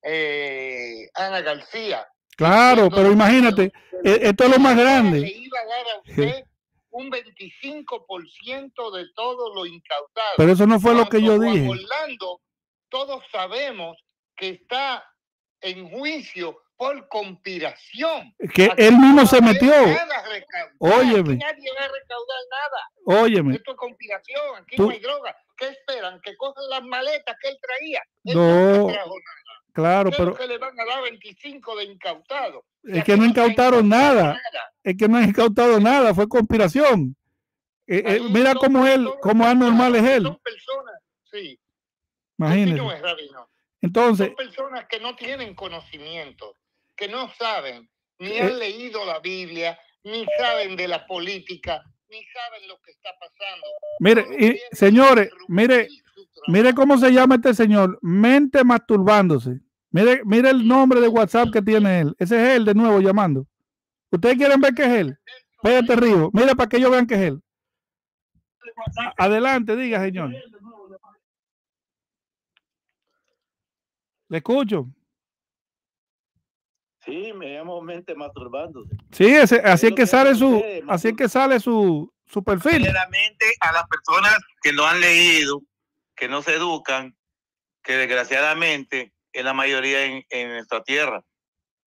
eh, Ana García. Claro, pero imagínate, e-, esto es lo más grande. Le iba a dar a usted un 25% de todo lo incautado. Pero eso no fue lo que yo dije. Orlando, todos sabemos que está en juicio por conspiración. Que él mismo se metió. Óyeme. Nadie va a recaudar nada. Óyeme. Esto es conspiración. Aquí no hay droga. ¿Qué esperan? Que cojan las maletas que él traía. no. Claro, pero. Que le van a dar 25 de incautado. Es que no incautaron nada. Es que no han incautado nada. Fue conspiración. Eh, eh, mira cómo él, cómo anormal es él. Son personas, sí. Imagínese. Entonces. Son personas que no tienen conocimiento, que no saben, ni eh, han leído la Biblia, ni saben de la política, ni saben lo que está pasando. Mire, y, señores, mire, mire cómo se llama este señor, mente masturbándose. Mire, mire el nombre de WhatsApp que tiene él. Ese es él de nuevo llamando. ¿Ustedes quieren ver qué es él? Pégate, arriba, Mira para que ellos vean qué es él. Adelante, diga, señor. Le escucho. Sí, me llamo Mente Masturbándose. Sí, así, es que sale su, así es que sale su, su perfil. a las personas que no han leído, que no se educan, que desgraciadamente es la mayoría en, nuestra tierra.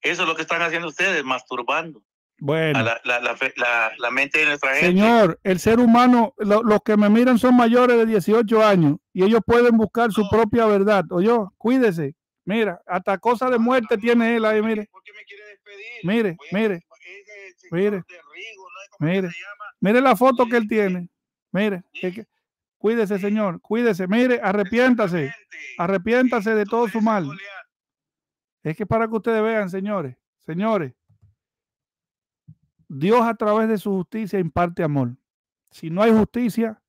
Eso es lo que están haciendo ustedes, masturbando. Bueno. la, la, la, la, mente de nuestra gente. Señor, el ser humano, los que me miran son mayores de 18 años y ellos pueden buscar su propia verdad. Oye, cuídese. Mira, hasta cosa de muerte ah, tiene él ahí, mire. Mire, mire. Pues, mire, mire. Mire la foto que él tiene. Mire. Cuídese, Señor. Cuídese. Mire, arrepiéntase. Arrepiéntase de todo su mal. Es que para que ustedes vean, señores, señores, Dios a través de su justicia imparte amor. Si no hay justicia,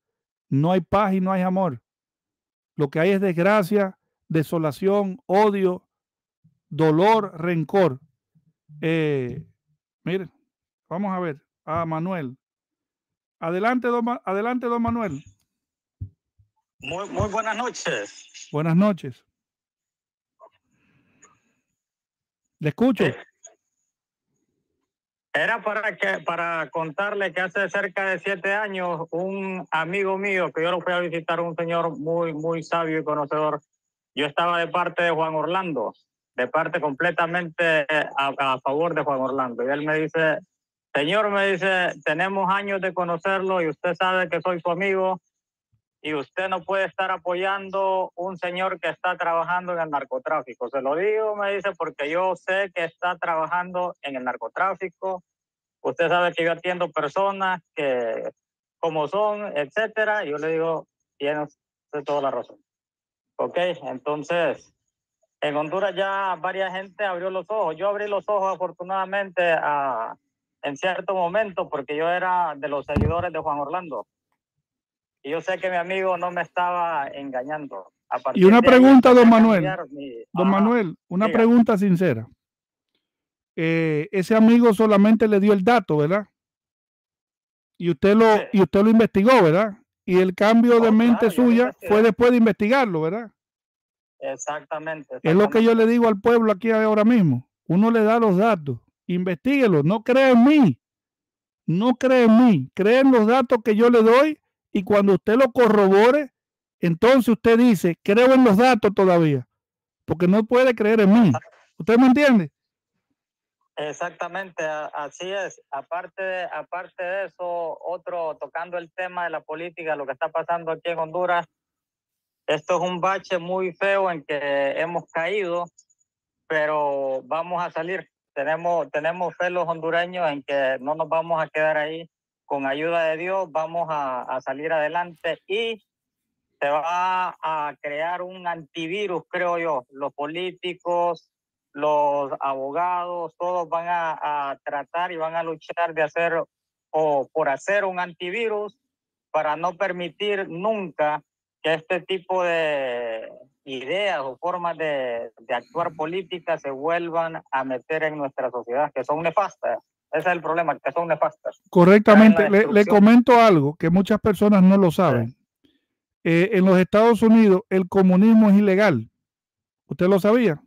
no hay paz y no hay amor. Lo que hay es desgracia, desolación, odio, dolor, rencor. Eh, vamos a ver a Manuel. Adelante, don, adelante, don Manuel. Muy, muy buenas noches. Buenas noches. Le escucho. Eh, era para que para contarle que hace cerca de siete años un amigo mío que yo lo fui a visitar, un señor muy muy sabio y conocedor yo estaba de parte de Juan Orlando, de parte completamente eh, a, favor de Juan Orlando. Y él me dice, señor, me dice, tenemos años de conocerlo y usted sabe que soy su amigo y usted no puede estar apoyando un señor que está trabajando en el narcotráfico. Se lo digo, me dice, porque yo sé que está trabajando en el narcotráfico. Usted sabe que yo atiendo personas que como son, etcétera. Yo le digo, tiene usted toda la razón. Ok, entonces, en Honduras ya varias gente abrió los ojos. Yo abrí los ojos afortunadamente a, ah, en cierto momento porque yo era de los seguidores de Juan Orlando. Y yo sé que mi amigo no me estaba engañando. y una pregunta, don Manuel. Don Manuel, una pregunta sincera. Eh, ese amigo solamente le dio el dato, ¿verdad? Y usted lo, y usted lo investigó, ¿verdad? Y el cambio de oh, mente suya fue después de investigarlo, ¿verdad? Exactamente, Es lo que yo le digo al pueblo aquí ahora mismo. Uno le da los datos, investiguelo, no cree en mí, no cree en mí, cree en los datos que yo le doy y cuando usted lo corrobore, entonces usted dice, creo en los datos todavía, porque no puede creer en mí. ¿Usted me entiende? Exactamente, así es. Aparte de, aparte de eso, otro, tocando el tema de la política, lo que está pasando aquí en Honduras, esto es un bache muy feo en que hemos caído, pero vamos a salir. Tenemos, tenemos fe los hondureños en que no nos vamos a quedar ahí. Con ayuda de Dios vamos a, a salir adelante y se va a crear un antivirus, creo yo. Los políticos, los abogados, todos van a, tratar y van a luchar de hacer o por hacer un antivirus para no permitir nunca que este tipo de ideas o formas de, actuar política se vuelvan a meter en nuestra sociedad, que son nefastas. Ese es el problema, que son nefastas. Correctamente, le, comento algo que muchas personas no lo saben. Eh, en los Estados Unidos el comunismo es ilegal. ¿Usted lo sabía?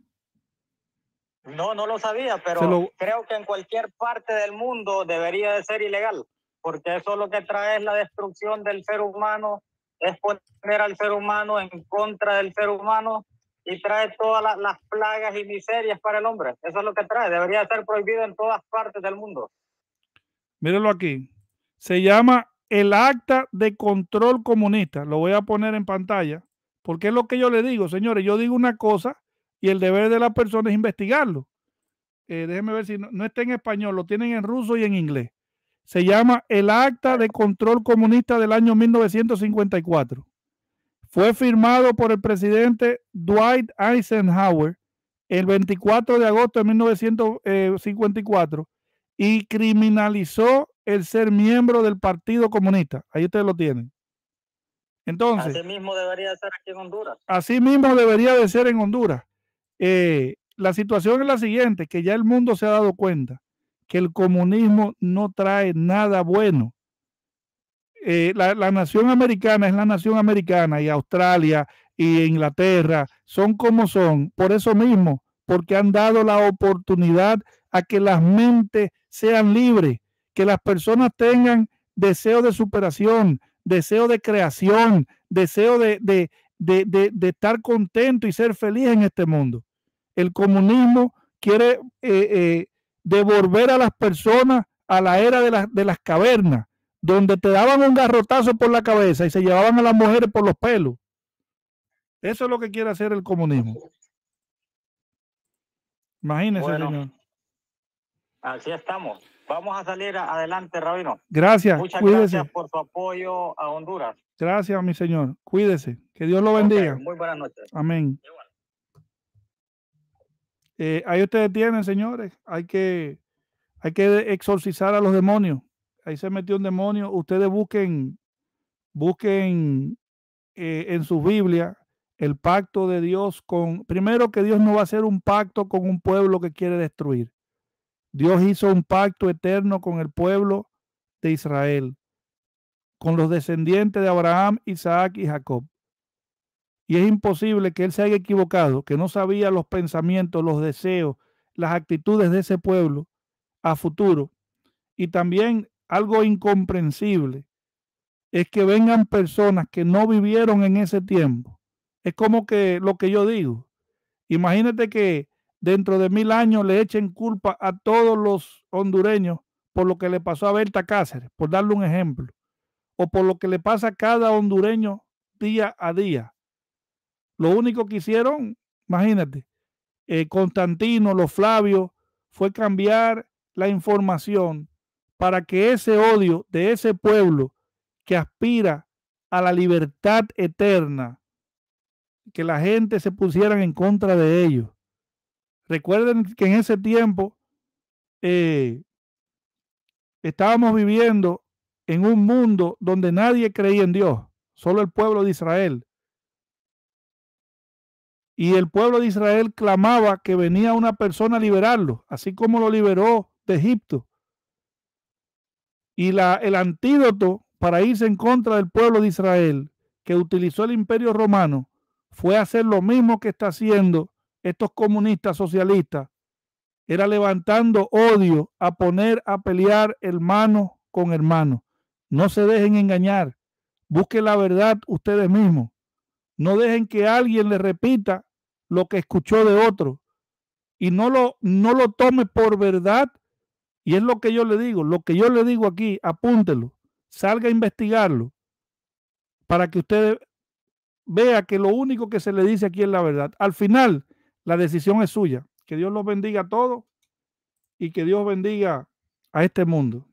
No, no lo sabía, pero creo que en cualquier parte del mundo debería de ser ilegal, porque eso lo que trae es la destrucción del ser humano, es poner al ser humano en contra del ser humano y trae todas las, plagas y miserias para el hombre. Eso es lo que trae, debería ser prohibido en todas partes del mundo. Mírenlo aquí, se llama el acta de control comunista, lo voy a poner en pantalla, porque es lo que yo le digo, señores, yo digo una cosa y el deber de la persona es investigarlo. Eh, déjeme ver si no, está en español, lo tienen en ruso y en inglés. Se llama el Acta de Control Comunista del año 1954. Fue firmado por el presidente Dwight Eisenhower el 24 de agosto de 1954 y criminalizó el ser miembro del Partido Comunista. Ahí ustedes lo tienen. Entonces, así mismo debería de ser aquí en Honduras. Así mismo debería de ser en Honduras. Eh, la situación es la siguiente, que ya el mundo se ha dado cuenta que el comunismo no trae nada bueno. Eh, la, nación americana es la nación americana y Australia y Inglaterra son como son, por eso mismo, porque han dado la oportunidad a que las mentes sean libres, que las personas tengan deseo de superación, deseo de creación, deseo de, de estar contento y ser feliz en este mundo el comunismo quiere eh, eh, devolver a las personas a la era de, las de las cavernas, donde te daban un garrotazo por la cabeza y se llevaban a las mujeres por los pelos. Eso es lo que quiere hacer el comunismo. Imagínese, señor. Así estamos. Vamos a salir adelante, Rabino. Gracias. Muchas gracias por su apoyo a Honduras. Gracias, mi señor. Cuídese. Que Dios lo bendiga. muy buenas noches. Amén. Eh, ahí ustedes tienen, señores, hay que, hay que exorcizar a los demonios. Ahí se metió un demonio. Ustedes busquen, busquen eh, en su Biblia el pacto de Dios con, primero que Dios no va a hacer un pacto con un pueblo que quiere destruir. Dios hizo un pacto eterno con el pueblo de Israel, con los descendientes de Abraham, Isaac y Jacob. Y es imposible que él se haya equivocado, que no sabía los pensamientos, los deseos, las actitudes de ese pueblo a futuro. Y también algo incomprensible es que vengan personas que no vivieron en ese tiempo. Es como que lo que yo digo. Imagínate que dentro de mil años le echen culpa a todos los hondureños por lo que le pasó a Berta Cáceres, por darle un ejemplo, o por lo que le pasa a cada hondureño día a día. Lo único que hicieron, imagínate, eh, Constantino, los Flavios, fue cambiar la información para que ese odio de ese pueblo que aspira a la libertad eterna, que la gente se pusieran en contra de ellos. Recuerden que en ese tiempo eh, estábamos viviendo en un mundo donde nadie creía en Dios, solo el pueblo de Israel. Y el pueblo de Israel clamaba que venía una persona a liberarlo, así como lo liberó de Egipto. Y la, el antídoto para irse en contra del pueblo de Israel que utilizó el imperio romano fue hacer lo mismo que está haciendo estos comunistas socialistas. Era levantando odio a poner a pelear hermano con hermano. No se dejen engañar. Busquen la verdad ustedes mismos. No dejen que alguien le repita lo que escuchó de otro y no lo, no lo tome por verdad. Y es lo que yo le digo, lo que yo le digo aquí, apúntelo, salga a investigarlo para que usted vea que lo único que se le dice aquí es la verdad. Al final, la decisión es suya. Que Dios los bendiga a todos y que Dios bendiga a este mundo.